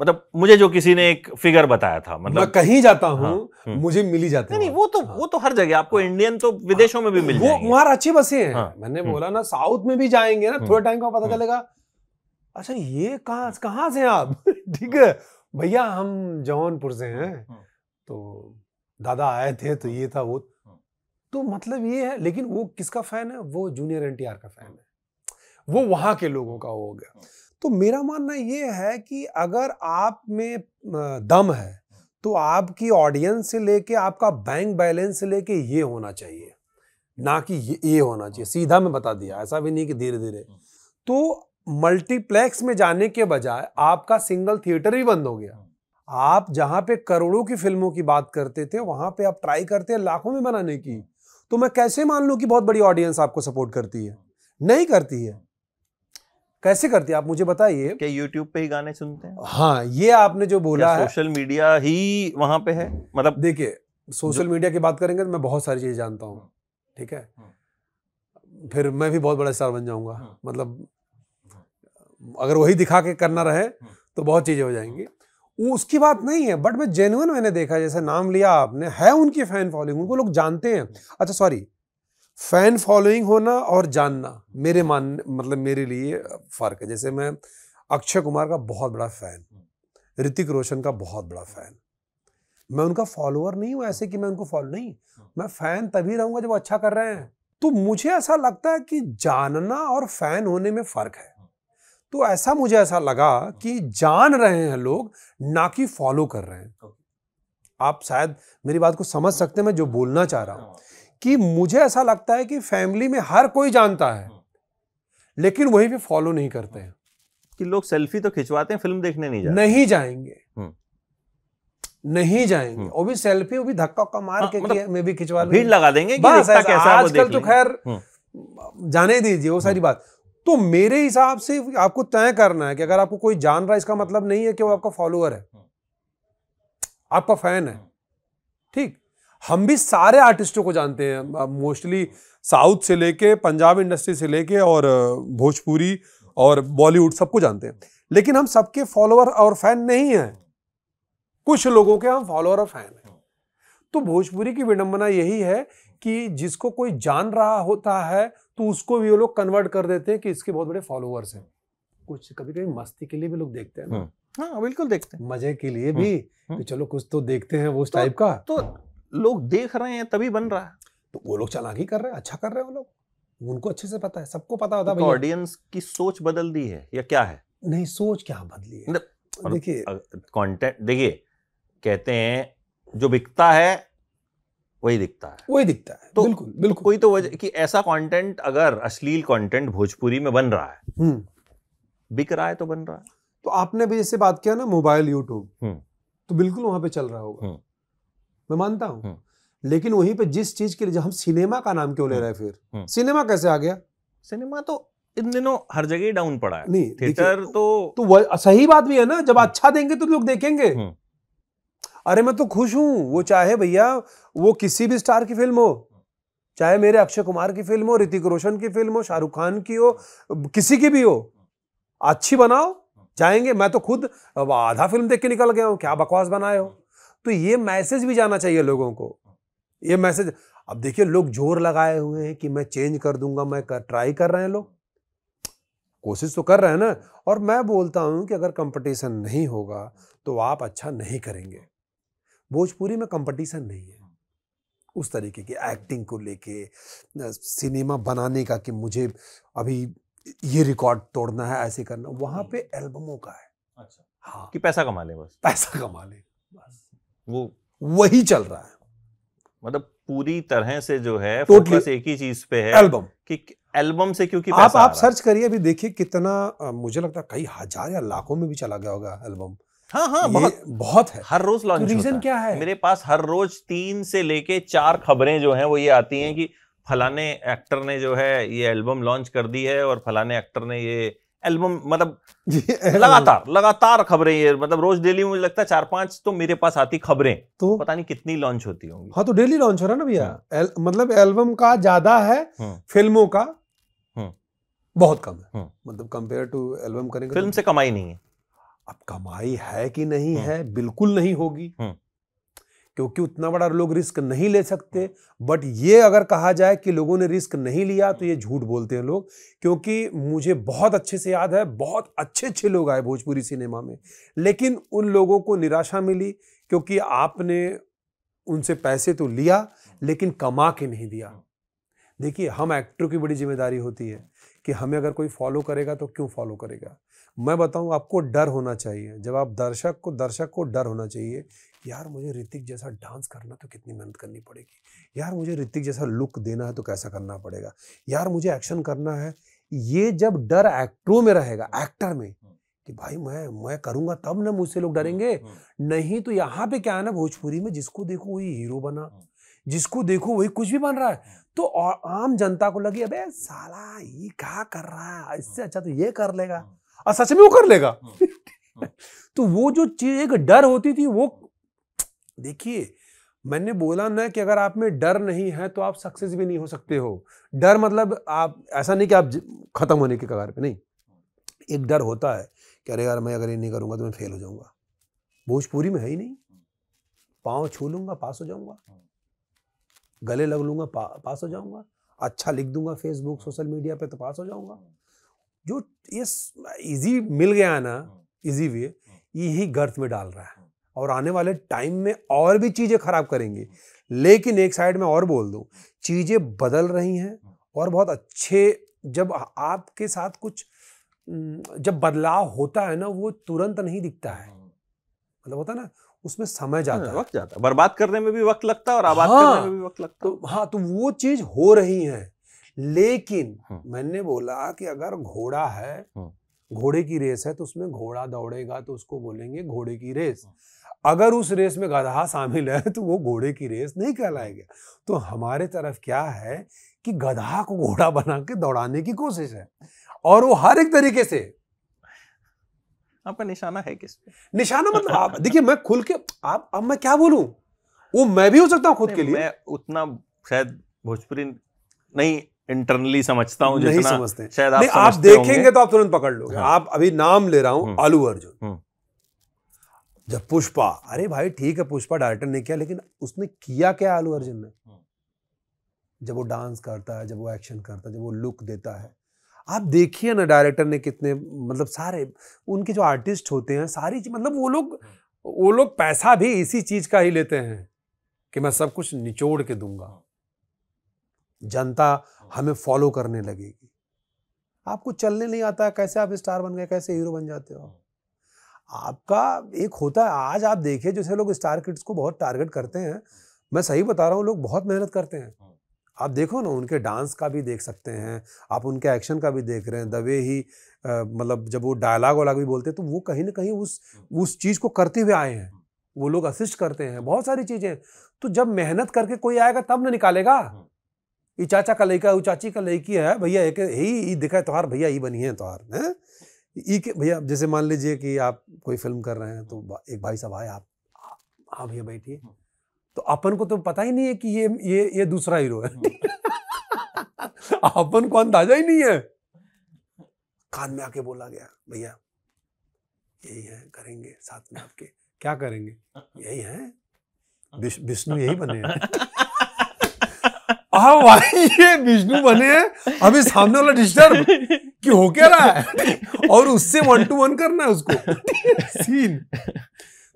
मतलब मुझे जो किसी ने एक फिगर बताया था मतलब मैं कहीं जाता हाँ, हूँ हाँ, मुझे मिली जाती नहीं, नहीं वो तो हाँ, वो तो हर जगह आपको हाँ, इंडियन तो विदेशों में भी हाँ। मिल वो वहां अच्छी बसे हैं हाँ, मैंने हम्म। बोला ना साउथ में भी जाएंगे ना थोड़े हम्म। टाइम का पता चलेगा अच्छा ये कहा कहाँ से हैं आप ठीक है भैया हम जौनपुर से हैं हाँ। तो दादा आए थे तो ये था वो तो मतलब ये है लेकिन वो किसका फैन है वो जूनियर एनटीआर का फैन है वो वहां के लोगों का हो गया तो मेरा मानना ये है कि अगर आप में दम है तो आपकी ऑडियंस से लेके आपका बैंक बैलेंस से लेके ये होना चाहिए ना कि ये, ये होना चाहिए हाँ। सीधा मैं बता दिया ऐसा भी नहीं कि धीरे धीरे हाँ। तो मल्टीप्लेक्स में जाने के बजाय आपका सिंगल थिएटर ही बंद हो गया हाँ। आप जहां पे करोड़ों की फिल्मों की बात करते थे वहां पे आप ट्राई करते हैं लाखों में बनाने की तो मैं कैसे मान लू कि बहुत बड़ी ऑडियंस आपको सपोर्ट करती है नहीं करती है कैसे करते है आप मुझे बताइए क्या YouTube पे ही गाने सुनते हैं हाँ ये आपने जो बोला है सोशल मीडिया ही वहां पे है मतलब देखिए सोशल मीडिया की बात करेंगे तो मैं बहुत सारी चीजें जानता हूँ ठीक है हम्म। फिर मैं भी बहुत बड़ा स्टार बन जाऊंगा हम्म। मतलब अगर वही दिखा के करना रहे हम्म। तो बहुत चीज़ें हो जाएंगी उसकी बात नहीं है बट मैं जेनुअन मैंने देखा जैसे नाम लिया आपने है उनकी फैन फॉलोइंग उनको लोग जानते हैं अच्छा सॉरी फ़ैन फॉलोइंग होना और जानना मेरे मान मतलब मेरे लिए फ़र्क है जैसे मैं अक्षय कुमार का बहुत बड़ा फ़ैन ऋतिक रोशन का बहुत बड़ा फ़ैन मैं उनका फॉलोअर नहीं हूँ ऐसे कि मैं उनको फॉलो नहीं मैं फ़ैन तभी रहूँगा जब अच्छा कर रहे हैं तो मुझे ऐसा लगता है कि जानना और फ़ैन होने में फ़र्क है तो ऐसा मुझे ऐसा लगा कि जान रहे हैं लोग ना कि फॉलो कर रहे हैं आप शायद मेरी बात को समझ सकते हैं मैं जो बोलना चाह रहा हूँ हाँ। कि मुझे ऐसा लगता है कि फैमिली में हर कोई जानता है हाँ। लेकिन वही भी फॉलो नहीं करते हाँ। हैं कि लोग सेल्फी तो खिंचवाते हैं फिल्म देखने नहीं जाते नहीं जाएंगे हाँ। नहीं जाएंगे वो भी सेल्फी वो भी धक्का का मार हाँ, के मतलब मैं भी खिंचवा भीड़ लगा देंगे कि बस कैसा आजकल तो खैर जाने दीजिए वो सारी बात तो मेरे हिसाब से आपको तय करना है कि अगर आपको कोई जान रहा है इसका मतलब नहीं है कि वो आपका फॉलोअर है आपका फैन है ठीक हम भी सारे आर्टिस्टों को जानते हैं मोस्टली साउथ से लेके पंजाब इंडस्ट्री से लेके और भोजपुरी और बॉलीवुड सबको जानते हैं लेकिन हम सबके फॉलोअर और फैन नहीं हैं कुछ लोगों के हम फॉलोअर और फैन हैं तो भोजपुरी की विडंबना यही है कि जिसको कोई जान रहा होता है तो उसको भी वो लोग कन्वर्ट कर देते हैं कि इसके बहुत बड़े फॉलोअर्स हैं कुछ कभी कभी मस्ती के लिए भी लोग देखते हैं ना हम्म। हाँ बिल्कुल देखते हैं मजे के लिए हम्म। भी कि चलो कुछ तो देखते हैं वो उस टाइप तो का तो लोग देख रहे हैं तभी बन रहा है तो वो लोग चालाकी कर रहे हैं अच्छा कर रहे हैं वो लोग उनको अच्छे से पता है सबको पता होता है ऑडियंस तो की सोच बदल दी है या क्या है नहीं सोच क्या बदली है मतलब, देखिए कंटेंट देखिए कहते हैं जो बिकता है वही दिखता है वही दिखता है तो बिल्कुल बिल्कुल कोई तो वजह कि ऐसा कंटेंट अगर अश्लील कंटेंट भोजपुरी में बन रहा है हम्म। बिक रहा है तो बन रहा है तो आपने भी जैसे बात किया ना मोबाइल यूट्यूब हम्म। तो बिल्कुल वहां पे चल रहा होगा हम्म। मैं मानता हूँ हम्म। लेकिन वहीं पे जिस चीज के लिए हम सिनेमा का नाम क्यों ले हम्म। रहे हैं फिर हम्म। सिनेमा कैसे आ गया सिनेमा तो इन दिनों हर जगह डाउन पड़ा है नहीं थिएटर तो तो सही बात भी है ना जब अच्छा देंगे तो लोग देखेंगे अरे मैं तो खुश हूं वो चाहे भैया वो किसी भी स्टार की फिल्म हो चाहे मेरे अक्षय कुमार की फिल्म हो ऋतिक रोशन की फिल्म हो शाहरुख खान की हो किसी की भी हो अच्छी बनाओ जाएंगे मैं तो खुद आधा फिल्म देख के निकल गया हूँ क्या बकवास बनाए हो तो ये मैसेज भी जाना चाहिए लोगों को ये मैसेज अब देखिए लोग जोर लगाए हुए हैं कि मैं चेंज कर दूंगा मैं कर, ट्राई कर रहे हैं लोग कोशिश तो कर रहे हैं ना और मैं बोलता हूं कि अगर कंपटीशन नहीं होगा तो आप अच्छा नहीं करेंगे भोजपुरी में कंपटीशन नहीं है उस तरीके की एक्टिंग को लेके सिनेमा बनाने का कि मुझे अभी ये रिकॉर्ड तोड़ना है ऐसे करना वहां हम्म। पे एल्बमों का है अच्छा हाँ कि पैसा कमा लें बस पैसा कमा लें वो वही चल रहा है मतलब पूरी तरह से जो है totally एक ही चीज पे है एल्बम कि एल्बम से क्योंकि आप आप सर्च करिए अभी देखिए कितना मुझे लगता है कई हजार या लाखों में भी चला गया होगा एल्बम हाँ हाँ बहुत बहुत है हर रोज लॉन्च तो रीजन क्या है मेरे पास हर रोज तीन से लेके चार खबरें जो हैं वो ये आती हैं कि फलाने एक्टर ने जो है ये एल्बम लॉन्च कर दी है और फलाने एक्टर ने ये एल्बम मतलब लगातार लगातार खबरें ये मतलब रोज डेली मुझे लगता है चार पांच तो मेरे पास आती खबरें तो पता नहीं कितनी लॉन्च होती होंगी हाँ तो डेली लॉन्च हो रहा है ना भैया हाँ। एल, मतलब एल्बम का ज्यादा है हाँ। फिल्मों का हाँ। बहुत कम है मतलब कंपेयर टू एल्बम करेंगे तो फिल्म से कमाई नहीं है अब कमाई है कि नहीं है बिल्कुल नहीं होगी क्योंकि उतना बड़ा लोग रिस्क नहीं ले सकते बट ये अगर कहा जाए कि लोगों ने रिस्क नहीं लिया तो ये झूठ बोलते हैं लोग क्योंकि मुझे बहुत अच्छे से याद है बहुत अच्छे अच्छे लोग आए भोजपुरी सिनेमा में लेकिन उन लोगों को निराशा मिली क्योंकि आपने उनसे पैसे तो लिया लेकिन कमा के नहीं दिया देखिए हम एक्टर की बड़ी जिम्मेदारी होती है कि हमें अगर कोई फॉलो करेगा तो क्यों फॉलो करेगा मैं बताऊं आपको डर होना चाहिए जब आप दर्शक को दर्शक को डर होना चाहिए यार मुझे ऋतिक जैसा डांस करना तो कितनी मेहनत करनी पड़ेगी यार मुझे ऋतिक जैसा लुक देना है तो कैसा करना पड़ेगा यार मुझे एक्शन करना है ये जब डर एक्टरों में रहेगा एक्टर में हम्म। कि भाई मैं मैं करूंगा तब ना मुझसे लोग हम्म, डरेंगे हम्म। नहीं तो यहाँ पे क्या है ना भोजपुरी में जिसको देखो वही हीरो बना जिसको देखो वही कुछ भी बन रहा है तो आम जनता को लगी अबे साला ये क्या कर रहा है इससे अच्छा तो ये कर लेगा और सच में वो कर लेगा तो वो जो चीज एक डर होती थी वो देखिए मैंने बोला ना कि अगर आप में डर नहीं है तो आप सक्सेस भी नहीं हो सकते हो डर मतलब आप ऐसा नहीं कि आप ख़त्म होने के कगार पे नहीं एक डर होता है कि अरे यार मैं अगर ये नहीं करूँगा तो मैं फेल हो जाऊँगा भोजपुरी में है ही नहीं पाँव छू लूँगा पास हो जाऊँगा गले लग लूँगा पा, पास हो जाऊँगा अच्छा लिख दूंगा फेसबुक सोशल मीडिया पे तो पास हो जाऊँगा जो ये इजी मिल गया ना इजी वे यही गर्थ में डाल रहा है और आने वाले टाइम में और भी चीज़ें ख़राब करेंगे लेकिन एक साइड में और बोल दूँ चीज़ें बदल रही हैं और बहुत अच्छे जब आपके साथ कुछ जब बदलाव होता है ना वो तुरंत नहीं दिखता है मतलब होता ना उसमें समय जाता है वक्त जाता है बर्बाद करने में भी वक्त लगता है और आबाद हाँ, करने में भी वक्त लगता तो है तो हाँ तो वो चीज हो रही है लेकिन हाँ। मैंने बोला कि अगर घोड़ा है हाँ। घोड़े की रेस है तो उसमें घोड़ा दौड़ेगा तो उसको बोलेंगे घोड़े की रेस हाँ। अगर उस रेस में गधा शामिल है तो वो घोड़े की रेस नहीं कहलाएगा तो हमारे तरफ क्या है कि गधा को घोड़ा बना के दौड़ाने की कोशिश है और वो हर एक तरीके से आपका निशाना है किस पे निशाना मतलब आप देखिए मैं खुल के आप अब मैं क्या बोलूं वो मैं भी हो सकता हूँ खुद के लिए मैं उतना शायद भोजपुरी नहीं इंटरनली समझता हूँ नहीं समझते शायद आप, आप देखेंगे तो आप तुरंत पकड़ लोगे हाँ। आप अभी नाम ले रहा हूँ आलू हम्म। अर्जुन हम्म। जब पुष्पा अरे भाई ठीक है पुष्पा डायरेक्टर ने किया लेकिन उसने किया क्या आलू अर्जुन ने हाँ। जब वो डांस करता है जब वो एक्शन करता है जब वो लुक देता है आप देखिए ना डायरेक्टर ने कितने मतलब सारे उनके जो आर्टिस्ट होते हैं सारी मतलब वो लोग हाँ। वो लोग पैसा भी इसी चीज का ही लेते हैं कि मैं सब कुछ निचोड़ के दूंगा हाँ। जनता हमें फॉलो करने लगेगी आपको चलने नहीं आता कैसे आप स्टार बन गए कैसे हीरो बन जाते हो आपका एक होता है आज आप देखें जैसे लोग स्टार किड्स को बहुत टारगेट करते हैं मैं सही बता रहा हूँ लोग बहुत मेहनत करते हैं हाँ। आप देखो ना उनके डांस का भी देख सकते हैं आप उनके एक्शन का भी देख रहे हैं दबे ही मतलब जब वो डायलाग वाला भी बोलते हैं तो वो कहीं ना कहीं उस हाँ। उस चीज़ को करते हुए आए हैं हाँ। वो लोग असिस्ट करते हैं बहुत सारी चीज़ें तो जब मेहनत करके कोई आएगा तब ना निकालेगा ये चाचा का लड़का वो चाची का लड़की है भैया एक यही दिखा है त्योहार भैया यही बनी है त्योहार है एक भैया जैसे मान लीजिए कि आप कोई फिल्म कर रहे हैं तो एक भाई साहब आए आप हाँ भैया बैठिए हम्म। तो अपन को तो पता ही नहीं है कि ये ये ये दूसरा हीरो है हम्म। अपन को अंदाजा ही नहीं है कान में आके बोला गया भैया यही है करेंगे साथ में आपके क्या करेंगे यही है विष्णु यही बने हैं आप हाँ, विष्णु बने हैं अभी सामने वाला डिस्टर्ब कि हो क्या रहा है और उससे वन टू वन करना है उसको सीन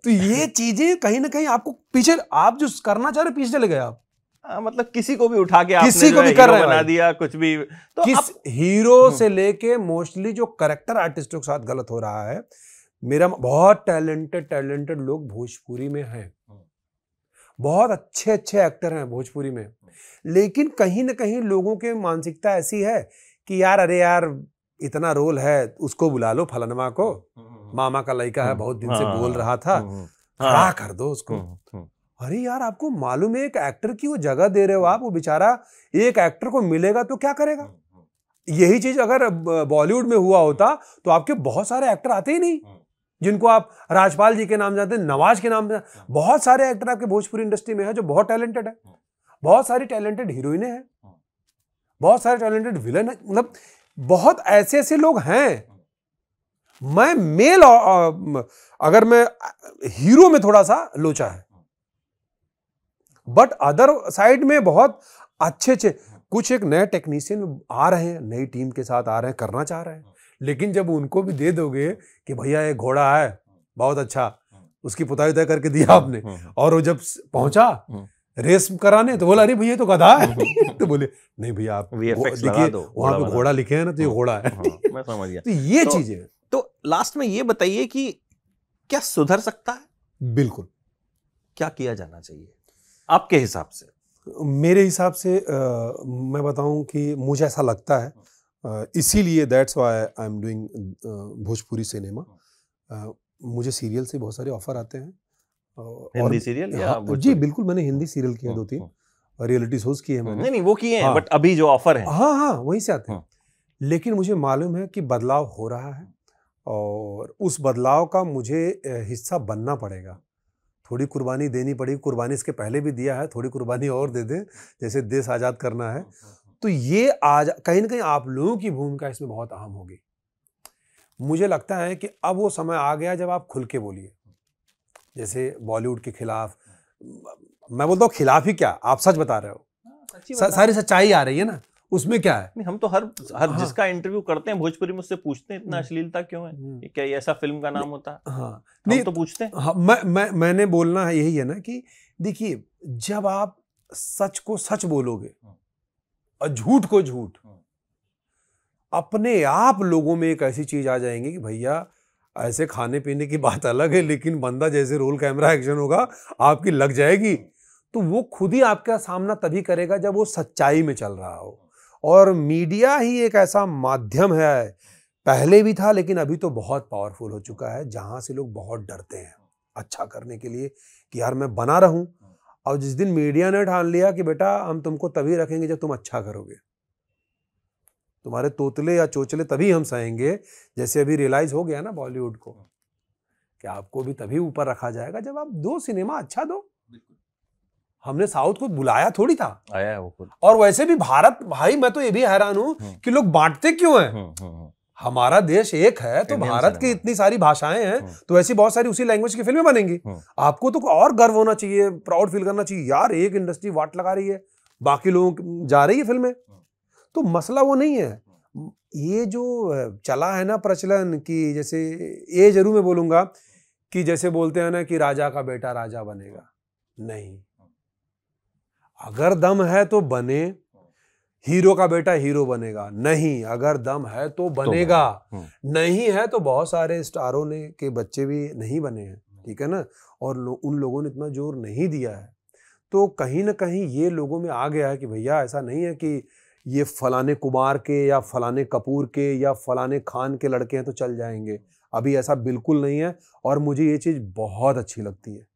तो ये चीजें कहीं ना कहीं आपको पीछे आप जो करना चाह रहे पीछे चले गए आप आ, हाँ, मतलब किसी को भी उठा के किसी को भी कर रहे बना दिया कुछ भी तो किस आप... हीरो हम्म। से लेके मोस्टली जो करेक्टर आर्टिस्टों के साथ गलत हो रहा है मेरा बहुत टैलेंटेड टैलेंटेड लोग भोजपुरी में हैं बहुत अच्छे अच्छे एक्टर हैं भोजपुरी में लेकिन कहीं ना कहीं लोगों के मानसिकता ऐसी है कि यार अरे यार इतना रोल है उसको बुला लो फलनवा को हम्म, मामा का लड़का है हम्म, बहुत दिन से हाँ, बोल रहा था हम्म, हाँ। खड़ा कर दो उसको अरे यार आपको मालूम है एक एक्टर की वो जगह दे रहे हो आप वो बेचारा एक एक्टर को मिलेगा तो क्या करेगा यही चीज अगर बॉलीवुड में हुआ होता तो आपके बहुत सारे एक्टर आते ही नहीं जिनको आप राजपाल जी के नाम जानते हैं नवाज के नाम बहुत सारे एक्टर आपके भोजपुरी इंडस्ट्री में है जो बहुत टैलेंटेड है बहुत सारी टैलेंटेड हीरोइने हैं बहुत सारे टैलेंटेड विलन है मतलब बहुत ऐसे ऐसे लोग हैं मैं मेल अगर मैं हीरो में थोड़ा सा लोचा है बट अदर साइड में बहुत अच्छे अच्छे कुछ एक नए टेक्नीशियन आ रहे हैं नई टीम के साथ आ रहे हैं करना चाह रहे हैं लेकिन जब उनको भी दे दोगे कि भैया ये घोड़ा है बहुत अच्छा उसकी पुताई तय करके दिया हाँ, आपने हाँ, हाँ। और वो जब पहुंचा रेस कराने तो बोला अरे भैया तो गधा है तो बोले नहीं भैया आप देखिए वहां पे घोड़ा लिखे हैं ना तो ये घोड़ा है मैं समझ गया तो ये चीजें तो लास्ट तो में ये बताइए कि क्या सुधर सकता है बिल्कुल क्या किया जाना चाहिए आपके हिसाब से मेरे हिसाब से आ, मैं बताऊं कि मुझे ऐसा लगता है Uh, इसीलिए that's why I am doing Bhojpuri cinema oh. uh, मुझे सीरियल से बहुत सारे ऑफर आते हैं uh, हिंदी सीरियल या हाँ, जी बिल्कुल मैंने हिंदी सीरियल किया दो तीन रियलिटी शोज किए हैं मैंने नहीं वो किए हैं बट हाँ। अभी जो ऑफर है हाँ हाँ वहीं से आते हैं हाँ। लेकिन मुझे मालूम है कि बदलाव हो रहा है और उस बदलाव का मुझे हिस्सा बनना पड़ेगा थोड़ी कुर्बानी देनी पड़ेगी कुर्बानी इसके पहले भी दिया है थोड़ी कुर्बानी और दे दें जैसे देश आज़ाद करना है तो ये आज कहीं ना कहीं आप लोगों की भूमिका इसमें बहुत अहम होगी मुझे लगता है कि अब वो समय आ गया जब आप खुल के बोलिए जैसे बॉलीवुड के खिलाफ मैं बोलता हूँ खिलाफ ही क्या आप सच बता रहे हो हाँ, सा, सारी सच्चाई आ रही है ना उसमें क्या है नहीं हम तो हर हर हाँ। जिसका इंटरव्यू करते हैं भोजपुरी में उससे पूछते हैं इतना हम्म। अश्लीलता क्यों है हम्म। क्या ऐसा फिल्म का नाम होता हाँ नहीं तो पूछते हैं हाँ, मैं मैं मैंने बोलना है यही है ना कि देखिए जब आप सच को सच बोलोगे हाँ। और झूठ को झूठ हाँ। अपने आप लोगों में एक ऐसी चीज आ जाएंगी कि भैया ऐसे खाने पीने की बात अलग है लेकिन बंदा जैसे रोल कैमरा एक्शन होगा आपकी लग जाएगी तो वो खुद ही आपका सामना तभी करेगा जब वो सच्चाई में चल रहा हो और मीडिया ही एक ऐसा माध्यम है पहले भी था लेकिन अभी तो बहुत पावरफुल हो चुका है जहाँ से लोग बहुत डरते हैं अच्छा करने के लिए कि यार मैं बना रहूं और जिस दिन मीडिया ने ठान लिया कि बेटा हम तुमको तभी रखेंगे जब तुम अच्छा करोगे तुम्हारे तोतले या चोचले तभी हम सहेंगे जैसे अभी रियलाइज हो गया ना बॉलीवुड को कि आपको भी तभी ऊपर रखा जाएगा जब आप दो सिनेमा अच्छा दो हमने साउथ को बुलाया थोड़ी था आया वो और वैसे भी भारत भाई मैं तो ये भी हैरान हूं हम्म। कि लोग बांटते क्यों हैं हम्म, हम्म, हमारा देश एक है तो भारत की इतनी सारी भाषाएं हैं हम्म। तो ऐसी बहुत सारी उसी लैंग्वेज की फिल्में बनेंगी हम्म। आपको तो और गर्व होना चाहिए प्राउड फील करना चाहिए यार एक इंडस्ट्री वाट लगा रही है बाकी लोगों जा रही है फिल्में हम्म। तो मसला वो नहीं है ये जो चला है ना प्रचलन की जैसे ये जरूर मैं बोलूंगा कि जैसे बोलते हैं ना कि राजा का बेटा राजा बनेगा नहीं अगर दम है तो बने हीरो का बेटा हीरो बनेगा नहीं अगर दम है तो, तो बनेगा तो नहीं है तो बहुत सारे स्टारों ने के बच्चे भी नहीं बने हैं ठीक है ना और लो, उन लोगों ने इतना जोर नहीं दिया है तो कहीं ना कहीं ये लोगों में आ गया है कि भैया ऐसा नहीं है कि ये फलाने कुमार के या फलाने कपूर के या फलाने खान के लड़के हैं तो चल जाएंगे अभी ऐसा बिल्कुल नहीं है और मुझे ये चीज़ बहुत अच्छी लगती है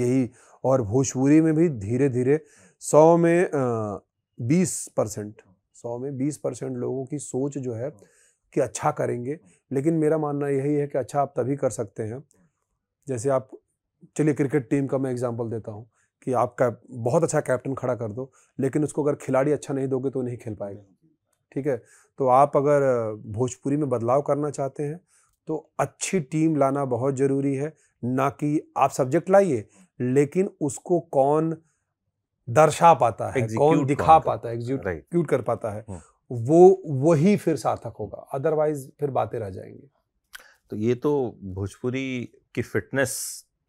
यही और भोजपुरी में भी धीरे धीरे सौ में बीस परसेंट सौ में बीस परसेंट लोगों की सोच जो है कि अच्छा करेंगे लेकिन मेरा मानना यही है कि अच्छा आप तभी कर सकते हैं जैसे आप चलिए क्रिकेट टीम का मैं एग्जाम्पल देता हूँ कि आप कैप बहुत अच्छा कैप्टन खड़ा कर दो लेकिन उसको अगर खिलाड़ी अच्छा नहीं दोगे तो नहीं खेल पाएगा ठीक है तो आप अगर भोजपुरी में बदलाव करना चाहते हैं तो अच्छी टीम लाना बहुत ज़रूरी है ना कि आप सब्जेक्ट लाइए लेकिन उसको कौन दर्शा पाता है कौन दिखा पाता है एग्जीक्यूट कर पाता है हम्म। वो वही फिर सार्थक होगा अदरवाइज फिर बातें रह जाएंगी तो ये तो भोजपुरी की फिटनेस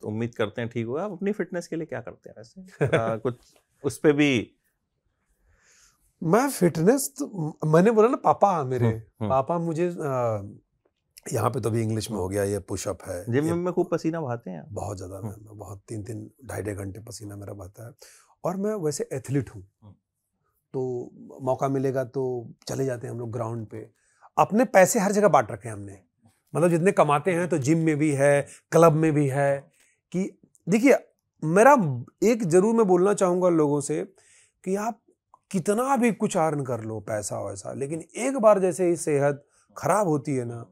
उम्मीद करते हैं ठीक होगा आप अपनी फिटनेस के लिए क्या करते हैं वैसे कुछ उस पर भी मैं फिटनेस तो, मैंने बोला ना पापा मेरे हुँ, हम्म, हम्म। पापा मुझे यहाँ पे तो भी इंग्लिश में हो गया ये पुशअप है जिम में खूब पसीना बहाते हैं बहुत ज़्यादा मैं बहुत तीन तीन ढाई ढाई घंटे पसीना मेरा बहता है और मैं वैसे एथलीट हूँ हम्म। तो मौका मिलेगा तो चले जाते हैं हम लोग ग्राउंड पे अपने पैसे हर जगह बांट रखे हैं हमने मतलब जितने कमाते हैं तो जिम में भी है क्लब में भी है कि देखिए मेरा एक जरूर मैं बोलना चाहूँगा लोगों से कि आप कितना भी कुछ अर्न कर लो पैसा वैसा लेकिन एक बार जैसे ही सेहत खराब होती है ना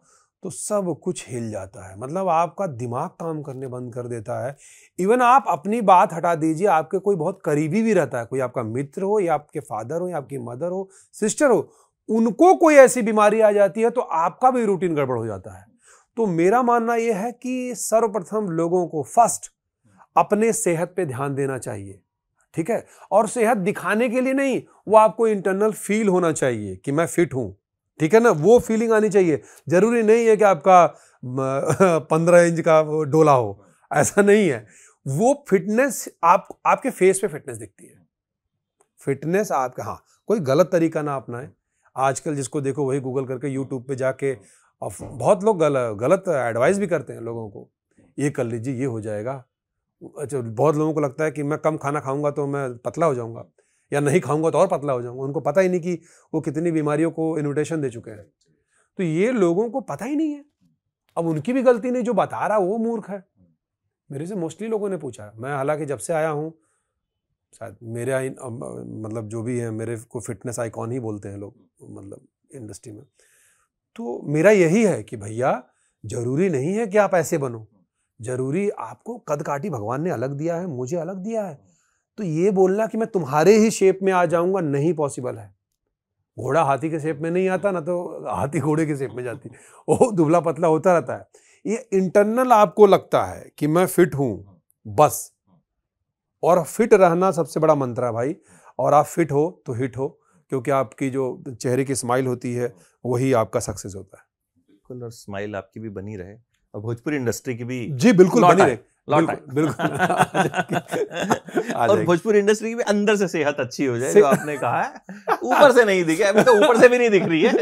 तो सब कुछ हिल जाता है मतलब आपका दिमाग काम करने बंद कर देता है इवन आप अपनी बात हटा दीजिए आपके कोई बहुत करीबी भी रहता है कोई आपका मित्र हो या आपके फादर हो या आपकी मदर हो सिस्टर हो उनको कोई ऐसी बीमारी आ जाती है तो आपका भी रूटीन गड़बड़ हो जाता है तो मेरा मानना यह है कि सर्वप्रथम लोगों को फर्स्ट अपने सेहत पे ध्यान देना चाहिए ठीक है और सेहत दिखाने के लिए नहीं वो आपको इंटरनल फील होना चाहिए कि मैं फिट हूं ठीक है ना वो फीलिंग आनी चाहिए ज़रूरी नहीं है कि आपका पंद्रह इंच का डोला हो ऐसा नहीं है वो फिटनेस आप आपके फेस पे फिटनेस दिखती है फिटनेस आपका हाँ कोई गलत तरीका ना अपनाएं आजकल जिसको देखो वही गूगल करके यूट्यूब पे जाके बहुत लोग गल, गलत एडवाइस भी करते हैं लोगों को ये कर लीजिए ये हो जाएगा अच्छा बहुत लोगों को लगता है कि मैं कम खाना खाऊंगा तो मैं पतला हो जाऊंगा या नहीं खाऊंगा तो और पतला हो जाऊंगा उनको पता ही नहीं कि वो कितनी बीमारियों को इन्विटेशन दे चुके हैं तो ये लोगों को पता ही नहीं है अब उनकी भी गलती नहीं जो बता रहा वो मूर्ख है मेरे से मोस्टली लोगों ने पूछा मैं हालांकि जब से आया हूँ शायद मेरे मतलब जो भी है मेरे को फिटनेस आइकॉन ही बोलते हैं लोग मतलब इंडस्ट्री में तो मेरा यही है कि भैया जरूरी नहीं है कि आप ऐसे बनो जरूरी आपको कद काटी भगवान ने अलग दिया है मुझे अलग दिया है तो ये बोलना कि मैं तुम्हारे ही शेप में आ जाऊंगा नहीं पॉसिबल है घोड़ा हाथी के शेप में नहीं आता ना तो हाथी घोड़े के शेप में जाती वो दुबला पतला होता रहता है ये इंटरनल आपको लगता है कि मैं फिट हूं बस और फिट रहना सबसे बड़ा मंत्र है भाई और आप फिट हो तो हिट हो क्योंकि आपकी जो चेहरे की स्माइल होती है वही आपका सक्सेस होता है बिल्कुल और स्माइल आपकी भी बनी रहे और भोजपुरी इंडस्ट्री की भी जी बिल्कुल बनी रहे लौट आए बिल्कुल और भोजपुर इंडस्ट्री की भी अंदर से सेहत अच्छी हो जाए जो आपने कहा है ऊपर से नहीं दिखे अभी तो ऊपर से भी नहीं दिख रही है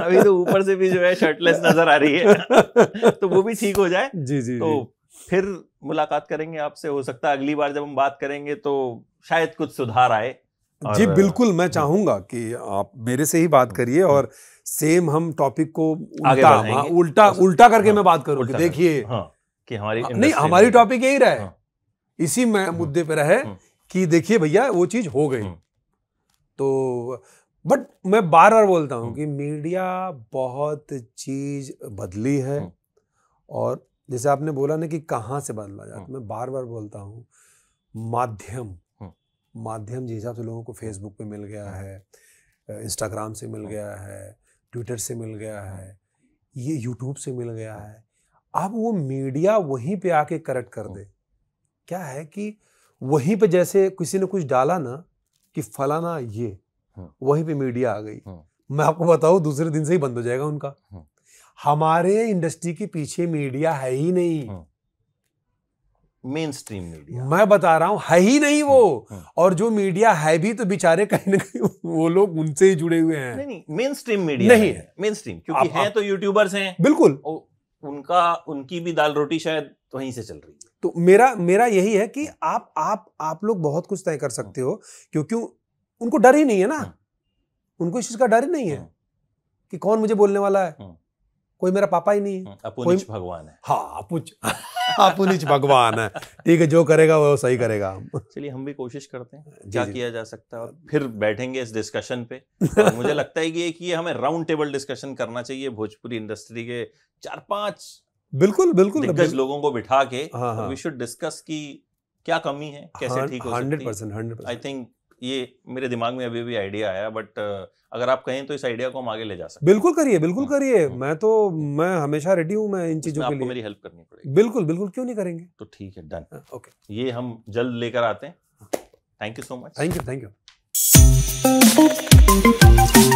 अभी तो ऊपर से भी जो है शर्टलेस नजर आ रही है तो वो भी ठीक हो जाए जी जी तो फिर मुलाकात करेंगे आपसे हो सकता है अगली बार जब हम बात करेंगे तो शायद कुछ सुधार आए जी बिल्कुल मैं चाहूंगा कि आप मेरे से ही बात करिए और सेम हम्म। हम टॉपिक को हाँ, उल्टा हाँ, उल्टा हाँ, उल्टा करके मैं बात करूँ देखिए हाँ, कि हमारी हाँ, नहीं हमारी टॉपिक यही रहा है हाँ। इसी में हाँ। मुद्दे पर रहे कि देखिए भैया वो चीज हो गई तो बट मैं बार बार बोलता हूँ कि मीडिया बहुत चीज बदली है और जैसे आपने बोला ना कि कहाँ से बदला जाता है मैं बार बार बोलता हूँ माध्यम माध्यम जिस हिसाब से लोगों को फेसबुक पे मिल गया है इंस्टाग्राम से मिल गया है ट्विटर से मिल गया है ये यूट्यूब से मिल गया है अब वो मीडिया वहीं पे आके करेक्ट कर हाँ। दे क्या है कि वहीं पे जैसे किसी ने कुछ डाला ना कि फलाना ये हाँ। वहीं पे मीडिया आ गई हाँ। मैं आपको बताऊं दूसरे दिन से ही बंद हो जाएगा उनका हमारे इंडस्ट्री के पीछे मीडिया है ही नहीं मेन स्ट्रीम मीडिया मैं बता रहा हूं है ही नहीं वो और जो मीडिया है भी तो बेचारे कहीं ना कहीं वो लोग उनसे ही जुड़े हुए हैं नहीं नहीं मेन स्ट्रीम मीडिया नहीं है मेन स्ट्रीम क्योंकि हैं तो यूट्यूबर्स हैं बिल्कुल उनका उनकी भी दाल रोटी शायद वहीं से चल रही है तो मेरा मेरा यही है कि हाँ। आप आप आप लोग बहुत कुछ तय कर सकते हाँ। हो क्योंकि उनको डर ही नहीं है ना हाँ। उनको इस चीज का डर ही नहीं है कि कौन मुझे बोलने वाला है कोई मेरा पापा ही नहीं है हम्म, अपुनिच भगवान है हाँ अपुच अपुनिच भगवान है ठीक है जो करेगा वो सही करेगा चलिए हम भी कोशिश करते हैं क्या किया जा सकता है और फिर बैठेंगे इस डिस्कशन पे मुझे लगता है कि एक ये हमें राउंड टेबल डिस्कशन करना चाहिए भोजपुरी इंडस्ट्री के चार पांच बिल्कुल बिल्कुल दिग्गज लोगों को बिठा के वी शुड डिस्कस की क्या कमी है कैसे हाँ, ठीक हो hundred percent hundred I think ये मेरे दिमाग में अभी भी आइडिया आया बट अगर आप कहें तो इस आइडिया को हम आगे ले जा सकते बिल्कुल करिए बिल्कुल हाँ, करिए हाँ। मैं तो मैं हमेशा रेडी हूँ मैं इन चीज़ों के लिए मेरी हेल्प करनी पड़ेगी बिल्कुल बिल्कुल क्यों नहीं करेंगे तो ठीक है डन ओके हाँ, ये हम जल्द लेकर आते हैं thank you so much thank you thank you